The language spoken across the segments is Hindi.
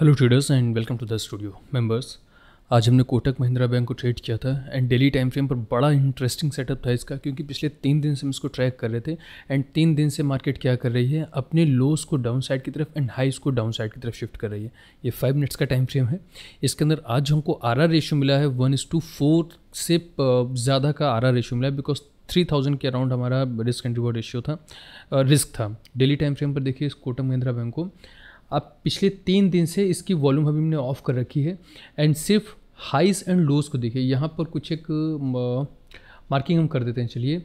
Hello traders and welcome to the studio members आज हमने कोटक महिंद्रा बैंक को ट्रेड किया था एंड डेली टाइम फ्रेम पर बड़ा इंटरेस्टिंग सेटअप था इसका क्योंकि पिछले तीन दिन से हम इसको ट्रैक कर रहे थे एंड तीन दिन से मार्केट क्या कर रही है अपने लोस को डाउन साइड की तरफ एंड हाईस को डाउन साइड की तरफ शिफ्ट कर रही है ये फाइव मिनट्स का टाइम फ्रेम है इसके अंदर आज हमको आर आर रेशियो मिला है वन इज़ टू फोर से ज़्यादा का आर आर रेशियो मिला है बिकॉज थ्री थाउजेंड के अराउंड हमारा रिस्क एंड रिवॉर्ड रेशियो था रिस्क था डेली टाइम फ्रेम पर देखिए इस कोटक महिंद्रा बैंक को अब पिछले तीन दिन से इसकी वॉल्यूम अभी हमने ऑफ कर रखी है एंड सिर्फ हाइज एंड लोज को देखिए यहाँ पर कुछ एक मार्किंग हम कर देते हैं चलिए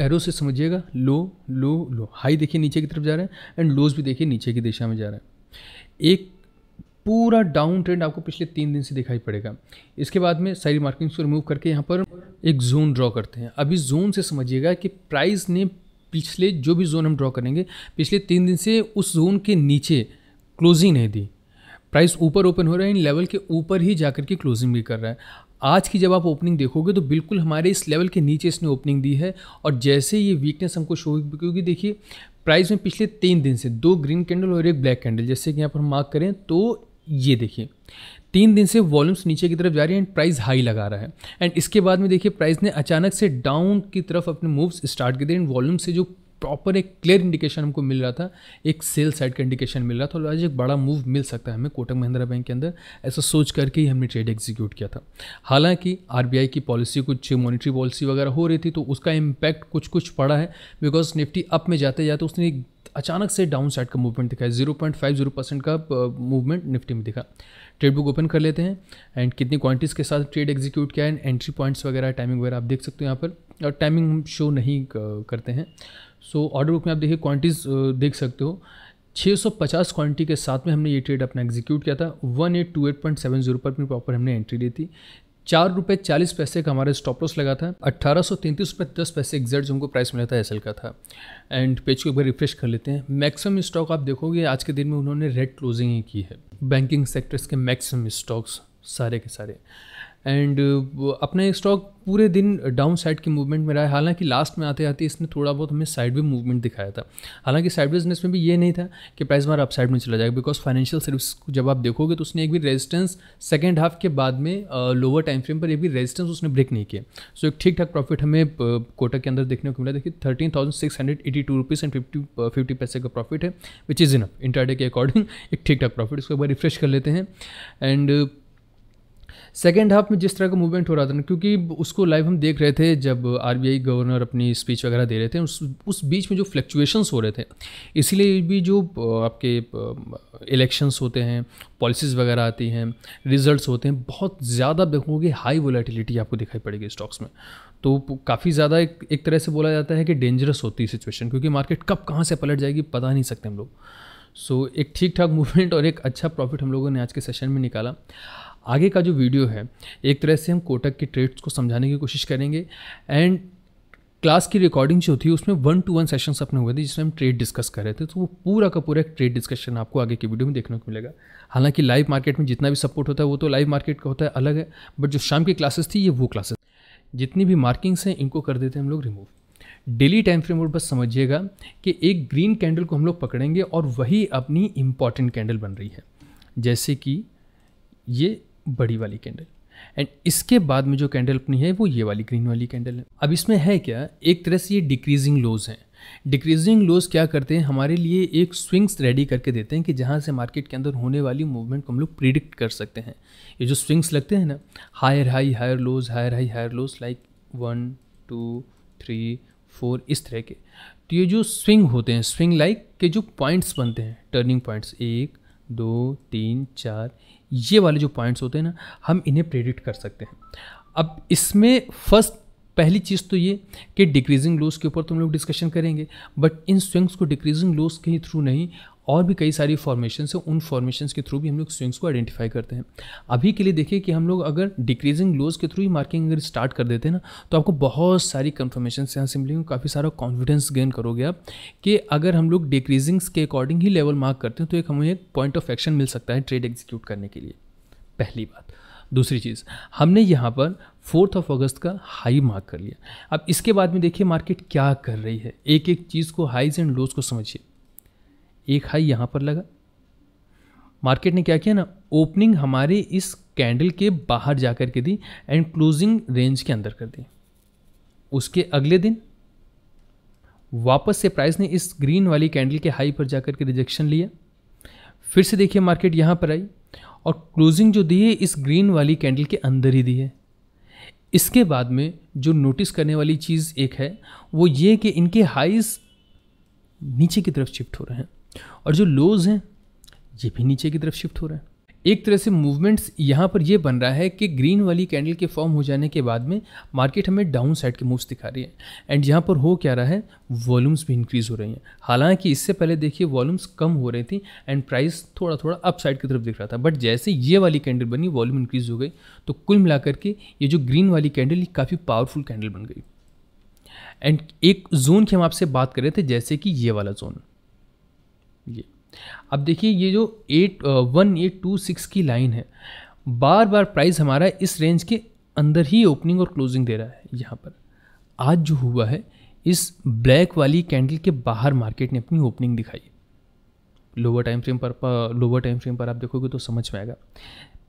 एरो से समझिएगा लो लो लो हाई देखिए नीचे की तरफ जा रहे हैं एंड लोज भी देखिए नीचे की दिशा में जा रहे हैं एक पूरा डाउन ट्रेंड आपको पिछले तीन दिन से दिखाई पड़ेगा इसके बाद में सारी मार्किंग्स को रिमूव करके यहाँ पर एक जोन ड्रॉ करते हैं अभी जोन से समझिएगा कि प्राइस ने पिछले जो भी जोन हम ड्रॉ करेंगे पिछले तीन दिन से उस जोन के नीचे क्लोजिंग नहीं दी प्राइस ऊपर ओपन हो रहा है इन लेवल के ऊपर ही जाकर के क्लोजिंग भी कर रहा है आज की जब आप ओपनिंग देखोगे तो बिल्कुल हमारे इस लेवल के नीचे इसने ओपनिंग दी है और जैसे ये वीकनेस हमको शो क्योंकि देखिए प्राइस में पिछले तीन दिन से दो ग्रीन कैंडल और एक ब्लैक कैंडल जैसे कि यहाँ पर मार्क करें तो ये देखिए तीन दिन से वॉल्यूम्स नीचे की तरफ जा रही है एंड प्राइस हाई लगा रहा है एंड इसके बाद में देखिए प्राइस ने अचानक से डाउन की तरफ अपने मूव्स स्टार्ट किए थे एंड वॉल्यूम से जो प्रॉपर एक क्लियर इंडिकेशन हमको मिल रहा था एक सेल साइड का इंडिकेशन मिल रहा था और आज एक बड़ा मूव मिल सकता है हमें कोटक महिंद्रा बैंक के अंदर ऐसा सोच करके ही हमने ट्रेड एग्जीक्यूट किया था हालांकि आर की पॉलिसी कुछ मॉनिटरी पॉलिसी वगैरह हो रही थी तो उसका इम्पैक्ट कुछ कुछ पड़ा है बिकॉज निफ्टी अप में जाते जाते उसने अचानक से डाउन साइड का मूवमेंट दिखा है zero point five zero percent का मूवमेंट निफ्टी में दिखा ट्रेड बुक ओपन कर लेते हैं एंड कितनी क्वांटिटीज़ के साथ ट्रेड एग्जीक्यूट किया है एंट्री पॉइंट्स वगैरह टाइमिंग वगैरह आप देख सकते हो यहाँ पर और टाइमिंग हम शो नहीं करते हैं सो ऑर्डर बुक में आप देखिए क्वांटिटीज़ देख सकते हो 650 क्वांटिटी के साथ में हमने ये ट्रेड अपना एग्जीक्यूट किया था 1828.70 पर अपनी प्रॉपर हमने एंट्री दी थी चार रुपये चालीस पैसे का हमारा स्टॉप लॉस लगा था अट्ठारह सौ तैंतीस रुपये दस पैसे एग्जैक्ट हमको प्राइस मिला था एसएल का था एंड पेज को एक बार रिफ्रेश कर लेते हैं मैक्सिमम स्टॉक आप देखोगे आज के दिन में उन्होंने रेड क्लोजिंग ही की है बैंकिंग सेक्टर्स के मैक्सिमम स्टॉक्स सारे के सारे एंड uh, अपना स्टॉक पूरे दिन डाउन साइड की मूवमेंट में रहा है हालांकि लास्ट में आते आते इसने थोड़ा बहुत हमें साइड भी मूवमेंट दिखाया था हालांकि साइड बिजनेस में भी ये नहीं था कि प्राइस हमारा अपसाइड में चला जाएगा बिकॉज फाइनेंशियल सर्विस को जब आप देखोगे तो उसने एक भी रेजिस्टेंस सेकेंड हाफ के बाद में लोअर टाइम फ्रेम पर एक भी रेजिस्टेंस उसने ब्रेक नहीं किया सो एक ठीक ठाक प्रॉफिट हमें कोटा uh, के अंदर देखने को मिला देखिए thirteen thousand six hundred eighty two rupees and fifty fifty पैसे का प्रॉफिट है विच इज़ इनफ इंटरडे के अकॉर्डिंग एक ठीक ठाक प्रॉफिट इसको एक बार रिफ्रेश कर लेते हैं एंड सेकेंड हाफ में जिस तरह का मूवमेंट हो रहा था ना क्योंकि उसको लाइव हम देख रहे थे जब आर गवर्नर अपनी स्पीच वगैरह दे रहे थे उस उस बीच में जो फ्लक्चुएशंस हो रहे थे इसीलिए भी जो आपके इलेक्शंस होते हैं पॉलिसीज़ वगैरह आती हैं रिजल्ट्स होते हैं बहुत ज़्यादा देखोगे हाई वोलेटिलिटी आपको दिखाई पड़ेगी स्टॉक्स में तो काफ़ी ज़्यादा एक एक तरह से बोला जाता है कि डेंजरस होती है सिचुएशन क्योंकि मार्केट कब कहाँ से पलट जाएगी पता नहीं सकते हम लोग सो so, एक ठीक ठाक मूवमेंट और एक अच्छा प्रॉफिट हम लोगों ने आज के सेशन में निकाला आगे का जो वीडियो है एक तरह से हम कोटक के ट्रेड्स को समझाने की कोशिश करेंगे एंड क्लास की रिकॉर्डिंग जो थी उसमें वन टू वन सेशंस अपने हुए थे जिसमें हम ट्रेड डिस्कस कर रहे थे तो वो पूरा का पूरा एक ट्रेड डिस्कशन आपको आगे की वीडियो में देखने को मिलेगा हालांकि लाइव मार्केट में जितना भी सपोर्ट होता है वो तो लाइव मार्केट का होता है अलग है बट जो शाम की क्लासेस थी ये वो क्लासेस जितनी भी मार्किंग्स हैं इनको कर देते हैं हम लोग रिमूव डेली टाइम फ्रेम और बस समझिएगा कि एक ग्रीन कैंडल को हम लोग पकड़ेंगे और वही अपनी इम्पॉर्टेंट कैंडल बन रही है जैसे कि ये बड़ी वाली कैंडल एंड इसके बाद में जो कैंडल अपनी है वो ये वाली ग्रीन वाली कैंडल है अब इसमें है क्या एक तरह से ये डिक्रीजिंग लोज हैं डिक्रीजिंग लोज क्या करते हैं हमारे लिए एक स्विंग्स रेडी करके देते हैं कि जहाँ से मार्केट के अंदर होने वाली मूवमेंट को हम लोग प्रिडिक्ट कर सकते हैं ये जो स्विंग्स लगते हैं ना higher high higher lows higher high higher lows like one two three four इस तरह के तो ये जो स्विंग होते हैं स्विंग लाइक के जो पॉइंट्स बनते हैं टर्निंग पॉइंट्स एक दो तीन चार ये वाले जो पॉइंट्स होते हैं ना हम इन्हें प्रेडिक्ट कर सकते हैं अब इसमें फर्स्ट पहली चीज़ तो ये कि डिक्रीजिंग लॉस के ऊपर तुम तो लोग डिस्कशन करेंगे बट इन स्विंग्स को डिक्रीजिंग लॉस के ही थ्रू नहीं और भी कई सारी फॉर्मेशन है उन फॉर्मेशन के थ्रू भी हम लोग स्विंग्स को आइडेंटिफाई करते हैं अभी के लिए देखिए कि हम लोग अगर डिक्रीजिंग लोज के थ्रू ही मार्किंग अगर स्टार्ट कर देते हैं ना तो आपको बहुत सारी कन्फर्मेशन यहाँ से मिलेंगे काफ़ी सारा कॉन्फिडेंस गेन करोगे आप कि अगर हम लोग डिक्रीजिंग्स के अकॉर्डिंग ही लेवल मार्क करते हैं तो एक हमें एक पॉइंट ऑफ एक्शन मिल सकता है ट्रेड एग्जीक्यूट करने के लिए पहली बात दूसरी चीज़ हमने यहाँ पर फोर्थ ऑफ अगस्त का हाई मार्क कर लिया अब इसके बाद में देखिए मार्केट क्या कर रही है एक एक चीज़ को हाईज एंड लोज को समझिए एक हाई यहाँ पर लगा मार्केट ने क्या किया ना ओपनिंग हमारे इस कैंडल के बाहर जा कर के दी एंड क्लोजिंग रेंज के अंदर कर दी उसके अगले दिन वापस से प्राइस ने इस ग्रीन वाली कैंडल के हाई पर जाकर के रिजेक्शन लिया फिर से देखिए मार्केट यहाँ पर आई और क्लोजिंग जो दी है इस ग्रीन वाली कैंडल के अंदर ही दी है इसके बाद में जो नोटिस करने वाली चीज़ एक है वो ये कि इनके हाइज नीचे की तरफ शिफ्ट हो रहे हैं और जो लोज़ हैं ये भी नीचे की तरफ शिफ्ट हो रहा है एक तरह से मूवमेंट्स यहाँ पर यह बन रहा है कि ग्रीन वाली कैंडल के फॉर्म हो जाने के बाद में मार्केट हमें डाउन साइड के मूव्स दिखा रही है एंड यहाँ पर हो क्या रहा है वॉल्यूम्स भी इंक्रीज़ हो रही हैं हालांकि इससे पहले देखिए वॉल्यूम्स कम हो रही थी एंड प्राइस थोड़ा थोड़ा अप साइड की तरफ दिख रहा था बट जैसे ये वाली कैंडल बनी वॉल्यूम इंक्रीज़ हो गई तो कुल मिलाकर के ये जो ग्रीन वाली कैंडल ये काफ़ी पावरफुल कैंडल बन गई एंड एक जोन की हम आपसे बात कर रहे थे जैसे कि ये वाला जोन अब देखिए ये जो eight one eight two six की लाइन है बार बार प्राइस हमारा इस रेंज के अंदर ही ओपनिंग और क्लोजिंग दे रहा है यहाँ पर आज जो हुआ है इस ब्लैक वाली कैंडल के बाहर मार्केट ने अपनी ओपनिंग दिखाई लोअर टाइम फ्रेम पर लोअर टाइम फ्रेम पर आप देखोगे तो समझ में आएगा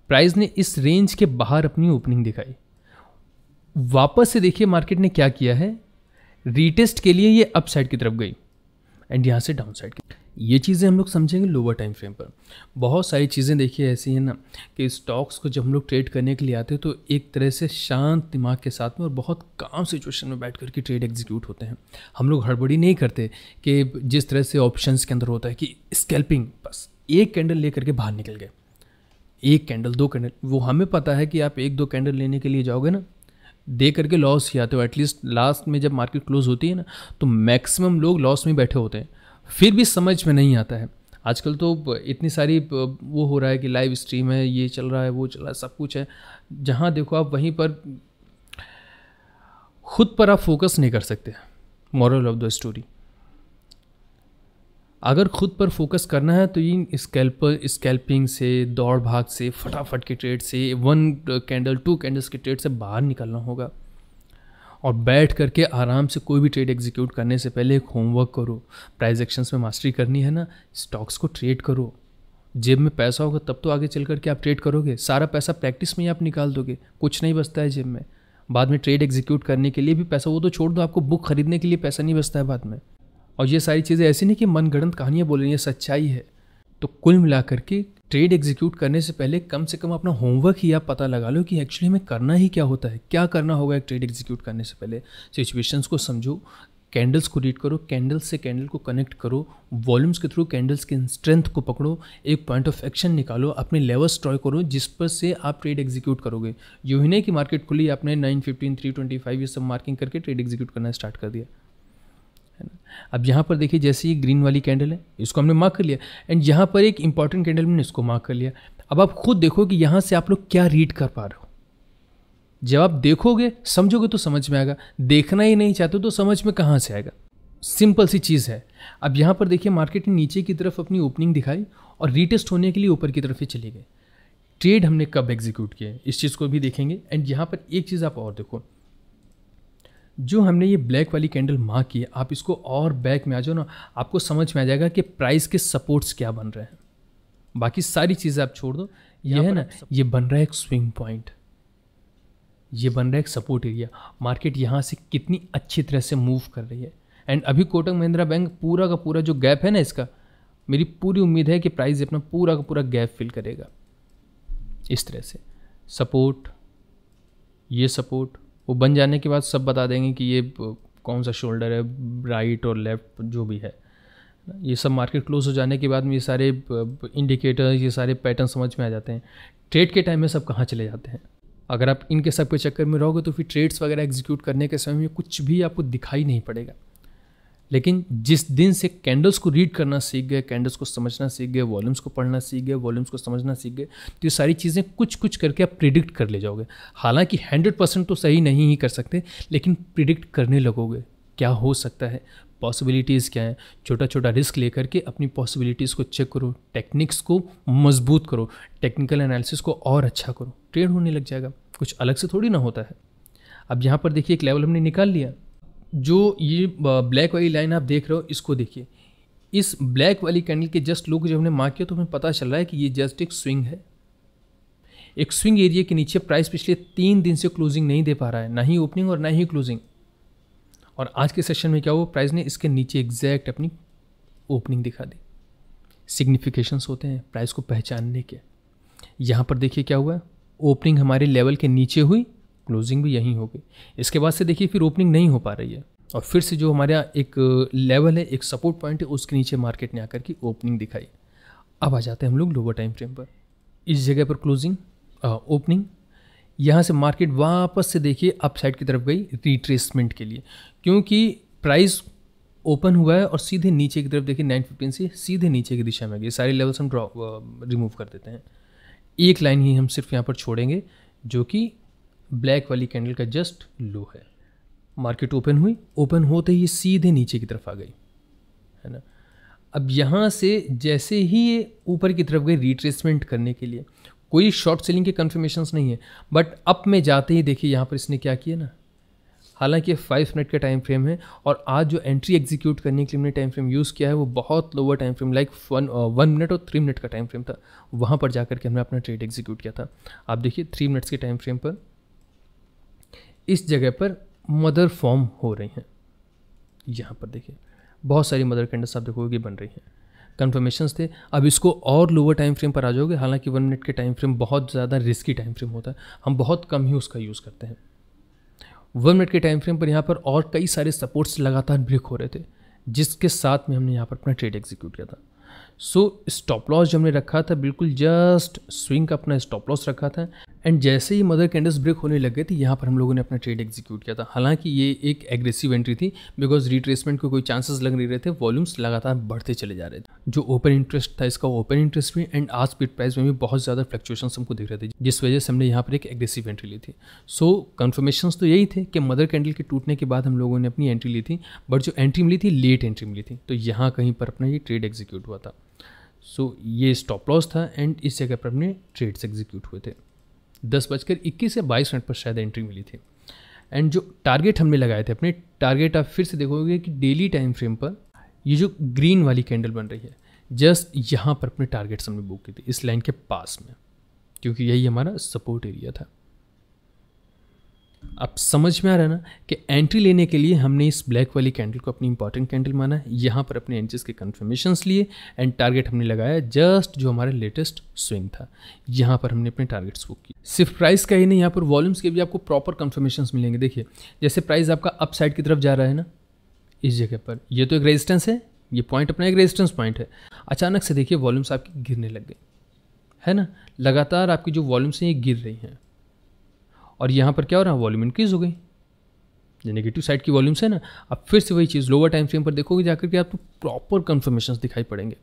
प्राइस ने इस रेंज के बाहर अपनी ओपनिंग दिखाई वापस से देखिए मार्केट ने क्या किया है रीटेस्ट के लिए ये अप साइड की तरफ गई एंड यहाँ से डाउन साइड की ये चीज़ें हम लोग समझेंगे लोअर टाइम फ्रेम पर बहुत सारी चीज़ें देखिए ऐसी हैं ना कि स्टॉक्स को जब हम लोग ट्रेड करने के लिए आते हैं तो एक तरह से शांत दिमाग के साथ में और बहुत काम सिचुएशन में बैठ करके ट्रेड एग्जीक्यूट होते हैं हम लोग हड़बड़ी नहीं करते कि जिस तरह से ऑप्शंस के अंदर होता है कि स्केल्पिंग बस एक कैंडल ले करके बाहर निकल गए एक कैंडल दो कैंडल वो हमें पता है कि आप एक दो कैंडल लेने के लिए जाओगे ना दे करके लॉस ही आते हो एटलीस्ट लास्ट में जब मार्केट क्लोज होती है ना तो मैक्सिमम लोग लॉस में बैठे होते हैं फिर भी समझ में नहीं आता है आजकल तो इतनी सारी वो हो रहा है कि लाइव स्ट्रीम है ये चल रहा है वो चल रहा है सब कुछ है जहाँ देखो आप वहीं पर खुद पर आप फोकस नहीं कर सकते मॉरल ऑफ द स्टोरी अगर खुद पर फोकस करना है तो इन स्कैल्पर स्कैल्पिंग से दौड़ भाग से फटाफट के ट्रेड से वन कैंडल टू कैंडल्स के ट्रेड से बाहर निकलना होगा और बैठ करके आराम से कोई भी ट्रेड एग्जीक्यूट करने से पहले एक होमवर्क करो प्राइस एक्शंस में मास्टरी करनी है ना स्टॉक्स को ट्रेड करो जेब में पैसा होगा तब तो आगे चल करके आप ट्रेड करोगे सारा पैसा प्रैक्टिस में ही आप निकाल दोगे कुछ नहीं बचता है जेब में बाद में ट्रेड एग्जीक्यूट करने के लिए भी पैसा वो तो छोड़ दो आपको बुक खरीदने के लिए पैसा नहीं बचता है बाद में और ये सारी चीज़ें ऐसी नहीं कि मनगढ़ंत कहानियाँ बोल रही हैं सच्चाई है तो कुल मिला करके ट्रेड एग्जीक्यूट करने से पहले कम से कम अपना होमवर्क ही आप पता लगा लो कि एक्चुअली हमें करना ही क्या होता है क्या करना होगा एक ट्रेड एग्जीक्यूट करने से पहले सिचुएशंस को समझो कैंडल्स को रीड करो कैंडल्स से कैंडल को कनेक्ट करो वॉल्यूम्स के थ्रू कैंडल्स के स्ट्रेंथ को पकड़ो एक पॉइंट ऑफ एक्शन निकालो अपने लेवल्स ट्रॉय करो जिस पर से आप ट्रेड एग्जीक्यूट करोगे यू ही नहीं कि मार्केट खुली आपने nine fifteen three twenty five ये सब मार्किंग करके ट्रेड एग्जीक्यूट करना स्टार्ट कर दिया अब यहाँ पर देखिए जैसे ये ग्रीन वाली कैंडल है इसको हमने मार्क कर लिया एंड यहाँ पर एक इंपॉर्टेंट कैंडल मैंने इसको मार्क कर लिया अब आप खुद देखो कि यहाँ से आप लोग क्या रीड कर पा रहे हो जब आप देखोगे समझोगे तो समझ में आएगा देखना ही नहीं चाहते तो समझ में कहाँ से आएगा सिंपल सी चीज़ है अब यहाँ पर देखिए मार्केट ने नीचे की तरफ अपनी ओपनिंग दिखाई और रीटेस्ट होने के लिए ऊपर की तरफ ही चली गई ट्रेड हमने कब एग्जीक्यूट किए इस चीज़ को भी देखेंगे एंड यहाँ पर एक चीज़ आप और देखो जो हमने ये ब्लैक वाली कैंडल मार्क की आप इसको और बैक में आ जाओ ना आपको समझ में आ जाएगा कि प्राइस के सपोर्ट्स क्या बन रहे हैं बाकी सारी चीज़ें आप छोड़ दो ये है ना ये बन रहा है एक स्विंग पॉइंट ये बन रहा है एक सपोर्ट एरिया मार्केट यहाँ से कितनी अच्छी तरह से मूव कर रही है एंड अभी कोटक महिंद्रा बैंक पूरा का पूरा जो गैप है ना इसका मेरी पूरी उम्मीद है कि प्राइस अपना पूरा का पूरा गैप फिल करेगा इस तरह से सपोर्ट ये सपोर्ट वो बन जाने के बाद सब बता देंगे कि ये कौन सा शोल्डर है राइट और लेफ़्ट जो भी है ये सब मार्केट क्लोज हो जाने के बाद में ये सारे इंडिकेटर्स ये सारे पैटर्न समझ में आ जाते हैं ट्रेड के टाइम में सब कहाँ चले जाते हैं अगर आप इनके सब के चक्कर में रहोगे तो फिर ट्रेड्स वगैरह एग्जीक्यूट करने के समय में कुछ भी आपको दिखाई नहीं पड़ेगा लेकिन जिस दिन से कैंडल्स को रीड करना सीख गए कैंडल्स को समझना सीख गए वॉल्यूम्स को पढ़ना सीख गए वॉल्यूम्स को समझना सीख गए तो ये सारी चीज़ें कुछ कुछ करके आप प्रिडिक्ट कर ले जाओगे हालांकि हंड्रेड परसेंट तो सही नहीं ही कर सकते लेकिन प्रिडिक्ट करने लगोगे क्या हो सकता है पॉसिबिलिटीज़ क्या हैं छोटा छोटा रिस्क लेकर के अपनी पॉसिबिलिटीज़ को चेक करो टेक्निक्स को मजबूत करो टेक्निकल एनालिसिस को और अच्छा करो ट्रेड होने लग जाएगा कुछ अलग से थोड़ी ना होता है अब यहाँ पर देखिए एक लेवल हमने निकाल लिया जो ये ब्लैक वाली लाइन आप देख रहे हो इसको देखिए इस ब्लैक वाली कैंडल के जस्ट लुक जब हमने मार्क किया तो हमें पता चल रहा है कि ये जस्ट एक स्विंग है एक स्विंग एरिया के नीचे प्राइस पिछले तीन दिन से क्लोजिंग नहीं दे पा रहा है ना ही ओपनिंग और ना ही क्लोजिंग और आज के सेशन में क्या हुआ प्राइस ने इसके नीचे एग्जैक्ट अपनी ओपनिंग दिखा दी सिग्निफिकेशंस होते हैं प्राइस को पहचानने के यहाँ पर देखिए क्या हुआ ओपनिंग हमारे लेवल के नीचे हुई क्लोजिंग भी यहीं होगी इसके बाद से देखिए फिर ओपनिंग नहीं हो पा रही है और फिर से जो हमारे यहाँ एक लेवल है एक सपोर्ट पॉइंट है उसके नीचे मार्केट ने आकर के ओपनिंग दिखाई अब आ जाते हैं हम लोग लोअर टाइम फ्रेम पर इस जगह पर क्लोजिंग ओपनिंग यहाँ से मार्केट वापस से देखिए अप साइड की तरफ गई रिट्रेसमेंट के लिए क्योंकि प्राइस ओपन हुआ है और सीधे नीचे की तरफ देखिए नाइन फिफ्टीन से सीधे नीचे की दिशा में गई सारे लेवल्स हम ड्रॉ रिमूव कर देते हैं एक लाइन ही हम सिर्फ यहाँ पर छोड़ेंगे जो कि ब्लैक वाली कैंडल का जस्ट लो है मार्केट ओपन हुई ओपन होते ही सीधे नीचे की तरफ आ गई है ना अब यहाँ से जैसे ही ये ऊपर की तरफ गई रिट्रेसमेंट करने के लिए कोई शॉर्ट सेलिंग के कन्फर्मेशन नहीं है बट अप में जाते ही देखिए यहाँ पर इसने क्या किया ना हालांकि फाइव मिनट का टाइम फ्रेम है और आज जो एंट्री एग्जीक्यूट करने के लिए मैंने टाइम फ्रेम यूज़ किया है वो बहुत lower time frame like one one minute और थ्री मिनट का टाइम फ्रेम था वहाँ पर जा के हमने अपना ट्रेड एग्जीक्यूट किया था आप देखिए थ्री मिनट्स के टाइम फ्रेम पर इस जगह पर मदर फॉर्म हो रही हैं यहाँ पर देखिए बहुत सारी मदर कैंडल्स आप देखोगे बन रही हैं कन्फर्मेशंस थे अब इसको और लोअर टाइम फ्रेम पर आ जाओगे हालांकि वन मिनट के टाइम फ्रेम बहुत ज़्यादा रिस्की टाइम फ्रेम होता है हम बहुत कम ही उसका यूज़ करते हैं वन मिनट के टाइम फ्रेम पर यहाँ पर और कई सारे सपोर्ट्स लगातार ब्रेक हो रहे थे जिसके साथ में हमने यहाँ पर अपना ट्रेड एग्जीक्यूट किया था सो स्टॉप लॉस जो हमने रखा था बिल्कुल जस्ट स्विंग का अपना स्टॉप लॉस रखा था एंड जैसे ही मदर कैंडल्स ब्रेक होने लग गए थे यहाँ पर हम लोगों ने अपना ट्रेड एग्जीक्यूट किया था हालांकि ये एक एग्रेसिव एंट्री थी बिकॉज रिट्रेसमेंट को कोई चांसेस लग नहीं रहे थे वॉल्यूम्स लगातार बढ़ते चले जा रहे थे जो ओपन इंटरेस्ट था इसका ओपन इंटरेस्ट भी एंड आज पिट प्राइस में भी बहुत ज़्यादा फ्लक्चुएशन हमको दिख रहे थे जिस वजह से हमने यहाँ पर एक एग्रेसिव एंट्री ली थी सो कन्फर्मेशन तो यही थे कि मदर कैंडल के टूटने के बाद हम लोगों ने अपनी एंट्री ली थी बट जो एंट्री मिली थी लेट एंट्री मिली थी तो यहाँ कहीं पर अपना ये ट्रेड एग्जीक्यूट हुआ था सो so, ये स्टॉप लॉस था एंड इस जगह पर अपने ट्रेड्स एग्जीक्यूट हुए थे दस बजकर इक्कीस से बाईस मिनट पर शायद एंट्री मिली थी एंड जो टारगेट हमने लगाए थे अपने टारगेट आप फिर से देखोगे कि डेली टाइम फ्रेम पर ये जो ग्रीन वाली कैंडल बन रही है जस्ट यहाँ पर अपने टारगेट्स हमने बुक की थी इस लाइन के पास में क्योंकि यही हमारा सपोर्ट एरिया था अब समझ में आ रहा है ना कि एंट्री लेने के लिए हमने इस ब्लैक वाली कैंडल को अपनी इंपॉर्टेंट कैंडल माना यहाँ पर अपने एंट्रीज के कन्फर्मेशंस लिए एंड टारगेट हमने लगाया जस्ट जो हमारा लेटेस्ट स्विंग था यहाँ पर हमने अपने टारगेट्स बुक किए सिर्फ प्राइस का ही नहीं यहाँ पर वॉल्यूम्स के भी आपको प्रॉपर कन्फर्मेशन मिलेंगे देखिए जैसे प्राइस आपका साइड की तरफ जा रहा है ना इस जगह पर ये तो एक रेजिस्टेंस है ये पॉइंट अपना एक रेजिस्टेंस पॉइंट है अचानक से देखिए वॉल्यूम्स आपकी गिरने लग गए है ना लगातार आपकी जो वॉल्यूम्स हैं ये गिर रही हैं और यहाँ पर क्या हो रहा है वॉल्यूम इंक्रीज़ हो गई जो नेगेटिव साइड की वॉल्यूम्स है ना अब फिर से वही चीज़ लोअर टाइम फ्रेम पर देखोगे जाकर के आपको प्रॉपर कन्फर्मेशन दिखाई पड़ेंगे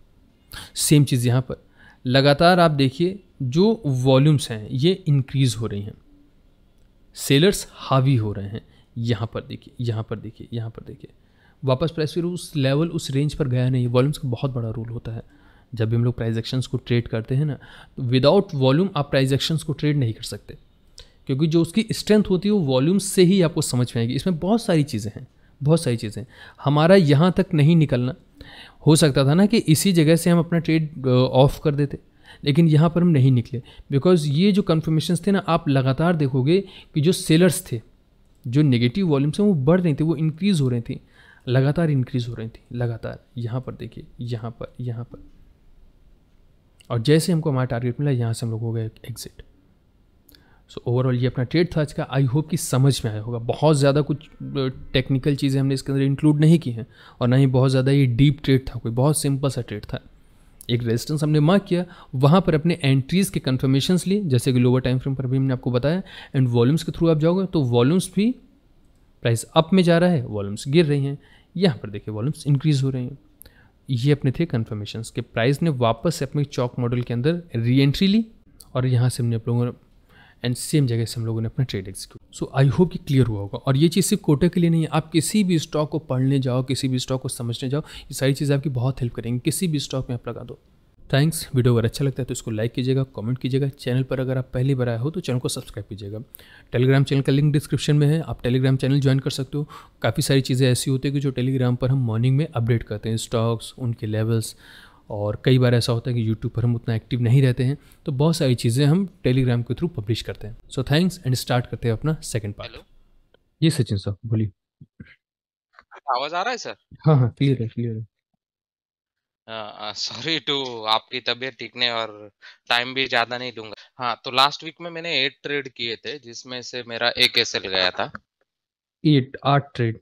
सेम चीज़ यहाँ पर लगातार आप देखिए जो वॉल्यूम्स हैं ये इंक्रीज़ हो रही हैं सेलर्स हावी हो रहे हैं यहाँ पर देखिए यहाँ पर देखिए यहाँ पर देखिए वापस प्राइस फिर उस लेवल उस रेंज पर गया नहीं वॉल्यूम्स का बहुत बड़ा रोल होता है जब भी हम लोग प्राइज एक्शंस को ट्रेड करते हैं ना तो विदाउट वॉल्यूम आप प्राइज एक्शंस को ट्रेड नहीं कर सकते क्योंकि जो उसकी स्ट्रेंथ होती है वो वॉल्यूम से ही आपको समझ में आएगी इसमें बहुत सारी चीज़ें हैं बहुत सारी चीज़ें हमारा यहाँ तक नहीं निकलना हो सकता था ना कि इसी जगह से हम अपना ट्रेड ऑफ कर देते लेकिन यहाँ पर हम नहीं निकले बिकॉज ये जो कन्फर्मेशन थे ना आप लगातार देखोगे कि जो सेलर्स थे जो नेगेटिव वॉल्यूम्स हैं वो बढ़ रही थी वो इंक्रीज़ हो रही थी लगातार इंक्रीज़ हो रही थी लगातार यहाँ पर देखिए यहाँ पर यहाँ पर और जैसे हमको हमारा टारगेट मिला यहाँ से हम लोग हो गए एग्ज़िट सो so, ओवरऑल ये अपना ट्रेड था आज का आई होप कि समझ में आया होगा बहुत ज़्यादा कुछ टेक्निकल चीज़ें हमने इसके अंदर इंक्लूड नहीं की हैं और ना ही बहुत ज़्यादा ये डीप ट्रेड था कोई बहुत सिंपल सा ट्रेड था एक रेजिस्टेंस हमने मार्क किया वहाँ पर अपने एंट्रीज़ के कन्फर्मेशन लिए जैसे कि लोअर टाइम फ्रेम पर भी हमने आपको बताया एंड वॉल्यूम्स के थ्रू आप जाओगे तो वॉल्यूम्स भी प्राइस अप में जा रहा है वॉल्यूम्स गिर रही हैं यहाँ पर देखिए वॉल्यूम्स इंक्रीज़ हो रहे हैं ये अपने थे कन्फर्मेशन के प्राइस ने वापस अपने चौक मॉडल के अंदर री एंट्री ली और यहाँ से हमने आप लोगों एंड सेम जगह से हम लोगों ने अपना trade execute so I hope कि क्लियर हुआ होगा और ये चीज़ सिर्फ कोटे के लिए नहीं है आप किसी भी स्टॉक को पढ़ने जाओ किसी भी स्टॉक को समझने जाओ ये सारी चीज़ें आपकी बहुत हेल्प करेंगे किसी भी स्टॉक में आप लगा दो थैंक्स वीडियो अगर अच्छा लगता है तो इसको लाइक कीजिएगा कमेंट कीजिएगा चैनल पर अगर आप पहली बार आए हो तो चैनल को सब्सक्राइब कीजिएगा टेलीग्राम चैनल का लिंक डिस्क्रिप्शन में है आप टेलीग्राम चैनल ज्वाइन कर सकते हो काफ़ी सारी चीज़ें ऐसी होती है कि जो टेलीग्राम पर हम मॉर्निंग में अपडेट करते हैं स्टॉक्स उनके लेवल्स और कई बार ऐसा होता है कि यूट्यूब पर हम उतना एक्टिव नहीं रहते हैं तो बहुत सारी चीज़ें हम टेलीग्राम के थ्रू पब्लिश करते हैं सो थैंक्स एंड स्टार्ट करते हैं अपना सेकेंड पार्ट जी सचिन सर बोलिए अच्छा, आवाज आ रहा है सर हाँ हाँ क्लियर है क्लियर है सॉरी uh, टू आपकी तबीयत ठीक नहीं और टाइम भी ज्यादा नहीं दूंगा हाँ तो लास्ट वीक में मैंने एट ट्रेड किए थे जिसमें से मेरा एक एसएल गया था एट आठ ट्रेड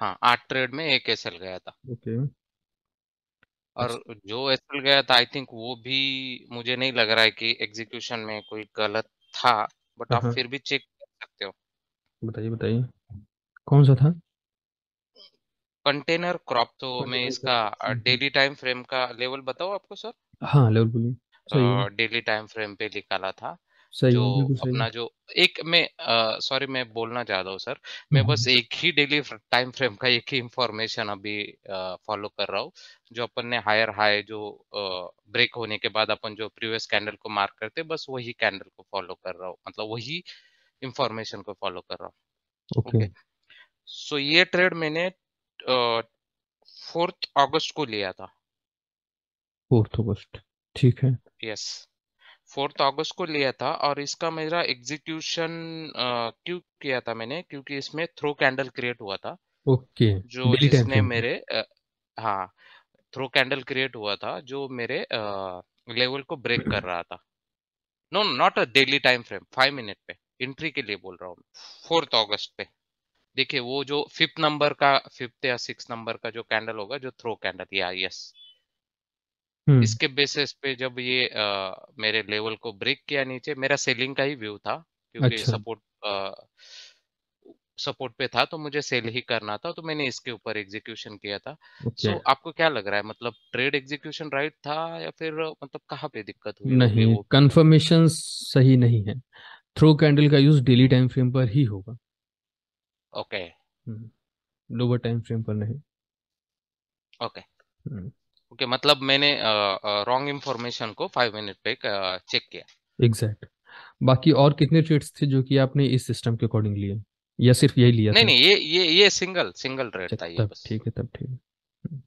हाँ आठ ट्रेड में एक एसएल गया था ओके okay. और अच्छा। जो एसल गया था आई थिंक वो भी मुझे नहीं लग रहा है कि एग्जीक्यूशन में कोई गलत था बट हाँ, आप हाँ। फिर भी चेक कर सकते हो बताइए बताइए कौन सा था कंटेनर क्रॉप तो मैं इसका डेली टाइम फ्रेम का लेवल बताओ आपको सर हाँ लेवल बोलिए डेली टाइम फ्रेम पे निकाला था सही जो सही अपना जो एक मैं सॉरी मैं बोलना चाहता हूँ सर मैं हम्म, बस हम्म। एक ही डेली टाइम फ्रेम का एक ही इंफॉर्मेशन अभी फॉलो कर रहा हूँ जो अपन ने हायर हाई जो आ, ब्रेक होने के बाद अपन जो प्रीवियस कैंडल को मार्क करते बस वही कैंडल को फॉलो कर रहा हूँ मतलब वही इंफॉर्मेशन को फॉलो कर रहा हूँ ओके सो ये ट्रेड मैंने फोर्थ अगस्त को लिया था फोर्थ अगस्त ठीक है यस yes. फोर्थ अगस्त को लिया था और इसका मेरा एग्जीक्यूशन क्यों किया था मैंने क्योंकि इसमें थ्रो कैंडल क्रिएट हुआ था ओके जो जिसने मेरे हाँ थ्रो कैंडल क्रिएट हुआ था जो मेरे आ, लेवल को ब्रेक कर रहा था no not a daily time frame five minute पे एंट्री के लिए बोल रहा हूँ फोर्थ अगस्त पे देखिए वो जो फिफ्थ नंबर का फिफ्थ या सिक्स नंबर का जो कैंडल होगा जो थ्रो कैंडल या यस हम्म इसके बेसिस पे जब ये आ, मेरे लेवल को ब्रेक किया नीचे मेरा सेलिंग का ही व्यू था क्योंकि अच्छा सपोर्ट सपोर्ट पे था तो मुझे सेल ही करना था तो मैंने इसके ऊपर एग्जीक्यूशन किया था ओके सो आपको क्या लग रहा है मतलब ट्रेड एग्जीक्यूशन राइट था या फिर मतलब कहाँ पे दिक्कत हुई होगी नहीं वो भी कंफर्मेशन सही नहीं है थ्रो कैंडल का यूज डेली टाइम फ्रेम पर ही होगा ओके लोअर टाइम फ्रेम पर नहीं ओके हम्म ओके okay, मतलब मैंने रॉन्ग uh, इंफॉर्मेशन को फाइव मिनट पे चेक किया एग्जैक्ट exactly. बाकी और कितने ट्रेड्स थे जो कि आपने इस सिस्टम के अकॉर्डिंग लिए या सिर्फ यही लिया नहीं था? नहीं ये ये ये सिंगल सिंगल ट्रेड था ये बस ठीक है तब ठीक है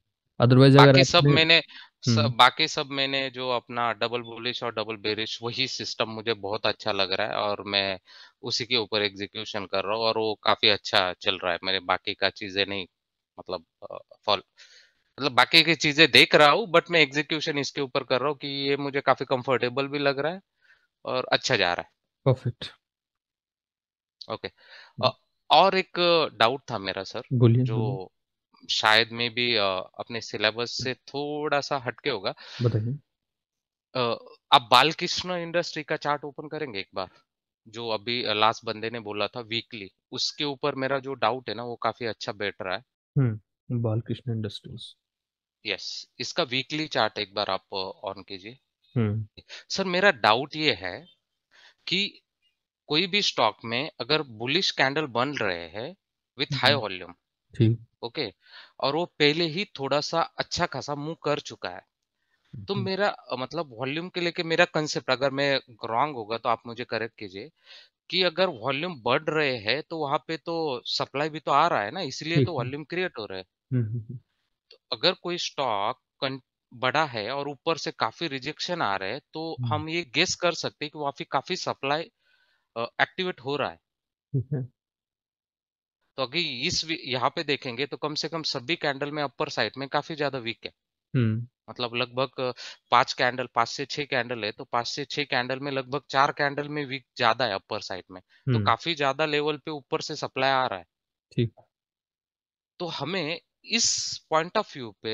अदरवाइज अगर बाकी सब मैंने सब, हम्म। बाकी सब मैंने जो अपना डबल बुलिश और डबल बेरिश वही सिस्टम मुझे बहुत अच्छा लग रहा है और मैं उसी के ऊपर एग्जीक्यूशन कर रहा हूँ और वो काफी अच्छा चल रहा है मेरे बाकी का चीजें नहीं मतलब फॉलो मतलब बाकी की चीजें देख रहा हूँ बट मैं एग्जीक्यूशन इसके ऊपर कर रहा हूँ कि ये मुझे काफी कंफर्टेबल भी लग रहा है और अच्छा जा रहा है परफेक्ट ओके okay. Hmm. और एक डाउट था मेरा सर बोलिए जो बुलिये। शायद में भी अपने सिलेबस से थोड़ा सा हटके होगा बताइए आप बालकृष्ण इंडस्ट्री का चार्ट ओपन करेंगे एक बार जो अभी लास्ट बंदे ने बोला था वीकली उसके ऊपर मेरा जो डाउट है ना वो काफी अच्छा बैठ रहा है hmm. बालकृष्ण इंडस्ट्रीज यस इसका वीकली चार्ट एक बार आप ऑन uh, कीजिए सर हम्म। मेरा डाउट ये है कि कोई भी स्टॉक में अगर बुलिश कैंडल बन रहे हैं विथ हाई वॉल्यूम ओके और वो पहले ही थोड़ा सा अच्छा खासा मूव कर चुका है तो हम्म। मेरा मतलब वॉल्यूम के लेके मेरा कंसेप्ट अगर मैं रॉन्ग होगा तो आप मुझे करेक्ट कीजिए कि अगर वॉल्यूम बढ़ रहे हैं तो वहां पे तो सप्लाई भी तो आ रहा है ना इसलिए तो वॉल्यूम क्रिएट हो रहे है हम्म, अगर कोई स्टॉक बड़ा है और ऊपर से काफी रिजेक्शन आ रहे हैं तो हम्म। हम ये गेस कर सकते हैं कि वहां पे काफी सप्लाई एक्टिवेट हो रहा है तो अगर इस यहाँ पे देखेंगे तो कम से कम सभी कैंडल में अपर साइड में काफी ज्यादा वीक है हम्म। मतलब लगभग पांच कैंडल पांच से छह कैंडल है तो पांच से छह कैंडल में लगभग चार कैंडल में वीक ज्यादा है अपर साइड में तो हम्म। काफी ज्यादा लेवल पे ऊपर से सप्लाई आ रहा है ठीक तो हमें इस पॉइंट ऑफ व्यू पे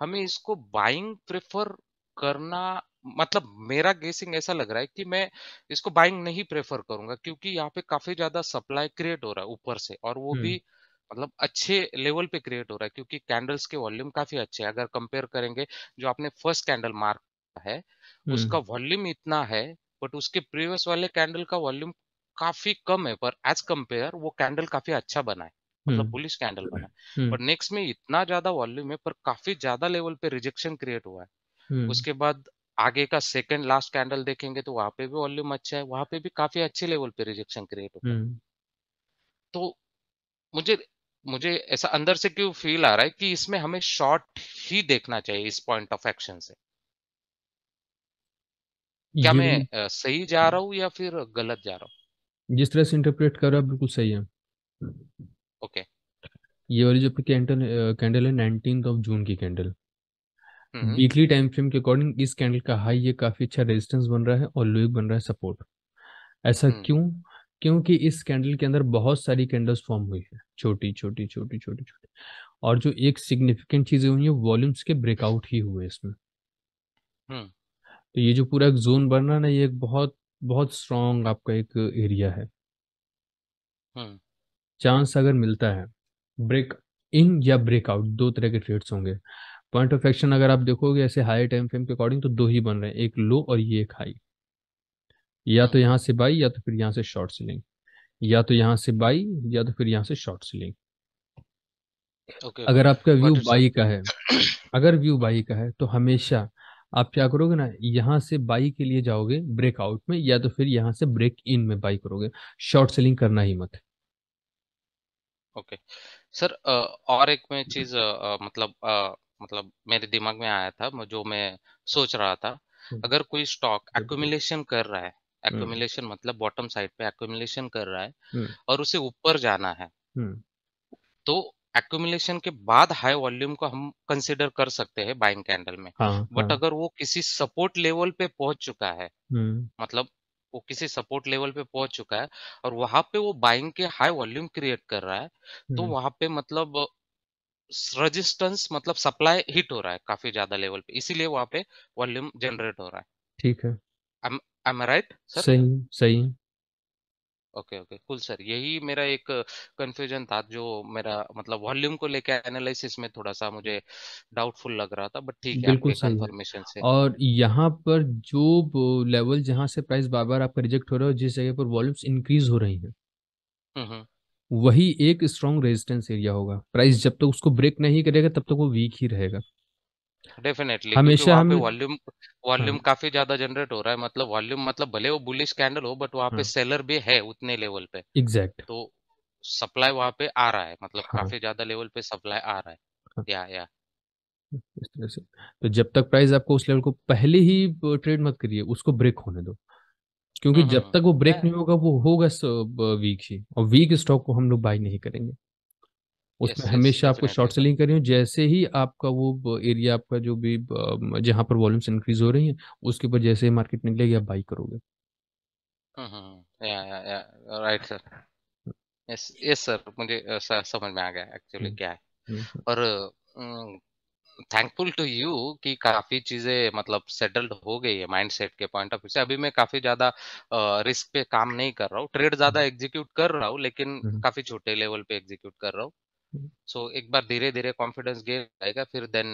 हमें इसको बाइंग प्रेफर करना मतलब मेरा गेसिंग ऐसा लग रहा है कि मैं इसको बाइंग नहीं प्रेफर करूंगा क्योंकि यहाँ पे काफी ज्यादा सप्लाई क्रिएट हो रहा है ऊपर से और वो भी हम्म। मतलब अच्छे लेवल पे क्रिएट हो रहा है क्योंकि कैंडल्स के वॉल्यूम काफी अच्छे हैं अगर कंपेयर करेंगे जो आपने फर्स्ट कैंडल मार्क है उसका वॉल्यूम हम्म। इतना है बट उसके प्रीवियस वाले कैंडल का वॉल्यूम काफी कम है पर एज कंपेयर वो कैंडल काफी अच्छा बना है मतलब बुलिश हम्म। कैंडल बना हम्म। पर नेक्स्ट में इतना ज्यादा वॉल्यूम है पर काफी ज्यादा लेवल पे रिजेक्शन क्रिएट हुआ है हम्म। उसके बाद आगे का सेकंड लास्ट कैंडल देखेंगे तो वहां पे भी वॉल्यूम अच्छा है वहां पे भी काफी अच्छे लेवल पे रिजेक्शन क्रिएट होता है तो मुझे मुझे ऐसा अंदर से क्यों फील आ रहा है कि इसमें हमें शॉर्ट ही देखना चाहिए इस पॉइंट ऑफ एक्शन से क्या मैं सही जा रहा हूं या फिर गलत जा रहा हूं जिस तरह से इंटरप्रेट कर रहा है बिल्कुल सही है ओके ये वाली जो आपकी कैंडल कैंडल है नाइनटीन ऑफ जून की कैंडल वीकली टाइम फ्रेम के अकॉर्डिंग इस कैंडल का हाई ये काफी अच्छा रेजिस्टेंस बन रहा है और लो बन रहा है सपोर्ट ऐसा हम्म। क्यों क्योंकि इस कैंडल के अंदर बहुत सारी कैंडल्स फॉर्म हुई है छोटी छोटी छोटी छोटी छोटी और जो एक सिग्निफिकेंट चीजें हुई है वॉल्यूम्स के ब्रेकआउट ही हुए इसमें हम्म। तो ये जो पूरा एक जोन बन रहा है ना ये एक बहुत बहुत स्ट्रॉन्ग आपका एक एरिया है हम्म। चांस अगर मिलता है ब्रेक इन या ब्रेकआउट दो तरह के ट्रेड्स होंगे पॉइंट ऑफ एक्शन अगर आप देखोगे ऐसे हाई टाइम फ्रेम के अकॉर्डिंग तो दो ही बन रहे हैं एक लो और ये एक हाई या तो यहाँ से बाई या तो फिर यहाँ से शॉर्ट सेलिंग या तो यहाँ से बाई या तो फिर यहाँ से शॉर्ट सेलिंग okay, अगर आपका व्यू बाई का है अगर व्यू बाई का है तो हमेशा आप क्या करोगे ना यहाँ से बाई के लिए जाओगे ब्रेकआउट में या तो फिर यहाँ से ब्रेक इन में बाई करोगे शॉर्ट सेलिंग करना ही मत ओके सर और एक मैं चीज मतलब मतलब मेरे दिमाग में आया था जो मैं सोच रहा था अगर कोई स्टॉक एक्यूमिलेशन एक्यूमुलेशन कर रहा है एक्यूमिलेशन एक्यूमुलेशन मतलब बॉटम साइड पे एक्यूमुलेशन कर रहा है और उसे ऊपर जाना है तो एक्यूमुलेशन के बाद हाई वॉल्यूम को हम कंसिडर कर सकते हैं बाइंग कैंडल में बट हाँ, हाँ अगर वो किसी सपोर्ट लेवल पे पहुंच चुका है मतलब वो किसी सपोर्ट लेवल पे पहुंच चुका है और वहां पे वो बाइंग के हाई वॉल्यूम क्रिएट कर रहा है तो हम्म। वहां पे मतलब रेजिस्टेंस मतलब सप्लाई हिट हो रहा है काफी ज्यादा लेवल पे इसीलिए वहां पे वॉल्यूम जनरेट हो रहा है ठीक है आई एम राइट सही सही ओके ओके कुल सर यही मेरा एक कंफ्यूजन था जो मेरा मतलब वॉल्यूम को लेकर एनालिसिस में थोड़ा सा मुझे डाउटफुल लग रहा था बट ठीक है बिल्कुल आपके सही है कंफर्मेशन से और यहाँ पर जो लेवल जहाँ से प्राइस बार बार आपका रिजेक्ट हो रहा है जिस जगह पर वॉल्यूम्स इंक्रीज हो रही हैं हम्म वही एक स्ट्रॉन्ग रेजिस्टेंस एरिया होगा प्राइस जब तक तो उसको ब्रेक नहीं करेगा तब तक तो वो वीक ही रहेगा डेफिनेटली क्योंकि हमेशा वहां हम वॉल्यूम वॉल्यूम हाँ. काफी ज्यादा जनरेट हो रहा है मतलब वॉल्यूम मतलब भले वो बुलिश कैंडल हो बट वहाँ हाँ. पे सेलर भी है उतने लेवल पे एग्जैक्ट तो सप्लाई वहां पे आ रहा है मतलब हाँ. काफी ज्यादा लेवल पे सप्लाई आ रहा है या हाँ। या इस तरह से तो जब तक प्राइस आपको उस लेवल को पहले ही ट्रेड मत करिए उसको ब्रेक होने दो क्योंकि हम्म, जब हम्म। तक वो ब्रेक नहीं होगा वो होगा वीक ही और वीक स्टॉक को हम लोग बाई नहीं करेंगे उसमें yes, हमेशा yes, आपको शॉर्ट सेलिंग करनी हो जैसे ही आपका वो एरिया आपका जो भी जहाँ पर वॉल्यूम्स इंक्रीज हो रही हैं उसके ऊपर जैसे ही मार्केट निकलेगी आप बाई करोगे या या या right sir yes yes sir मुझे समझ में आ गया एक्चुअली हम्म। क्या है हम्म, और थैंकफुल टू यू कि काफी चीजें मतलब सेटल्ड हो गई है माइंडसेट के पॉइंट ऑफ व्यू से अभी मैं काफी ज्यादा रिस्क पे काम नहीं कर रहा हूँ ट्रेड ज्यादा एग्जीक्यूट हम्म। कर रहा हूँ लेकिन काफी छोटे लेवल पे एग्जीक्यूट कर रहा हूँ सो so, एक बार धीरे धीरे कॉन्फिडेंस गेन आएगा फिर देन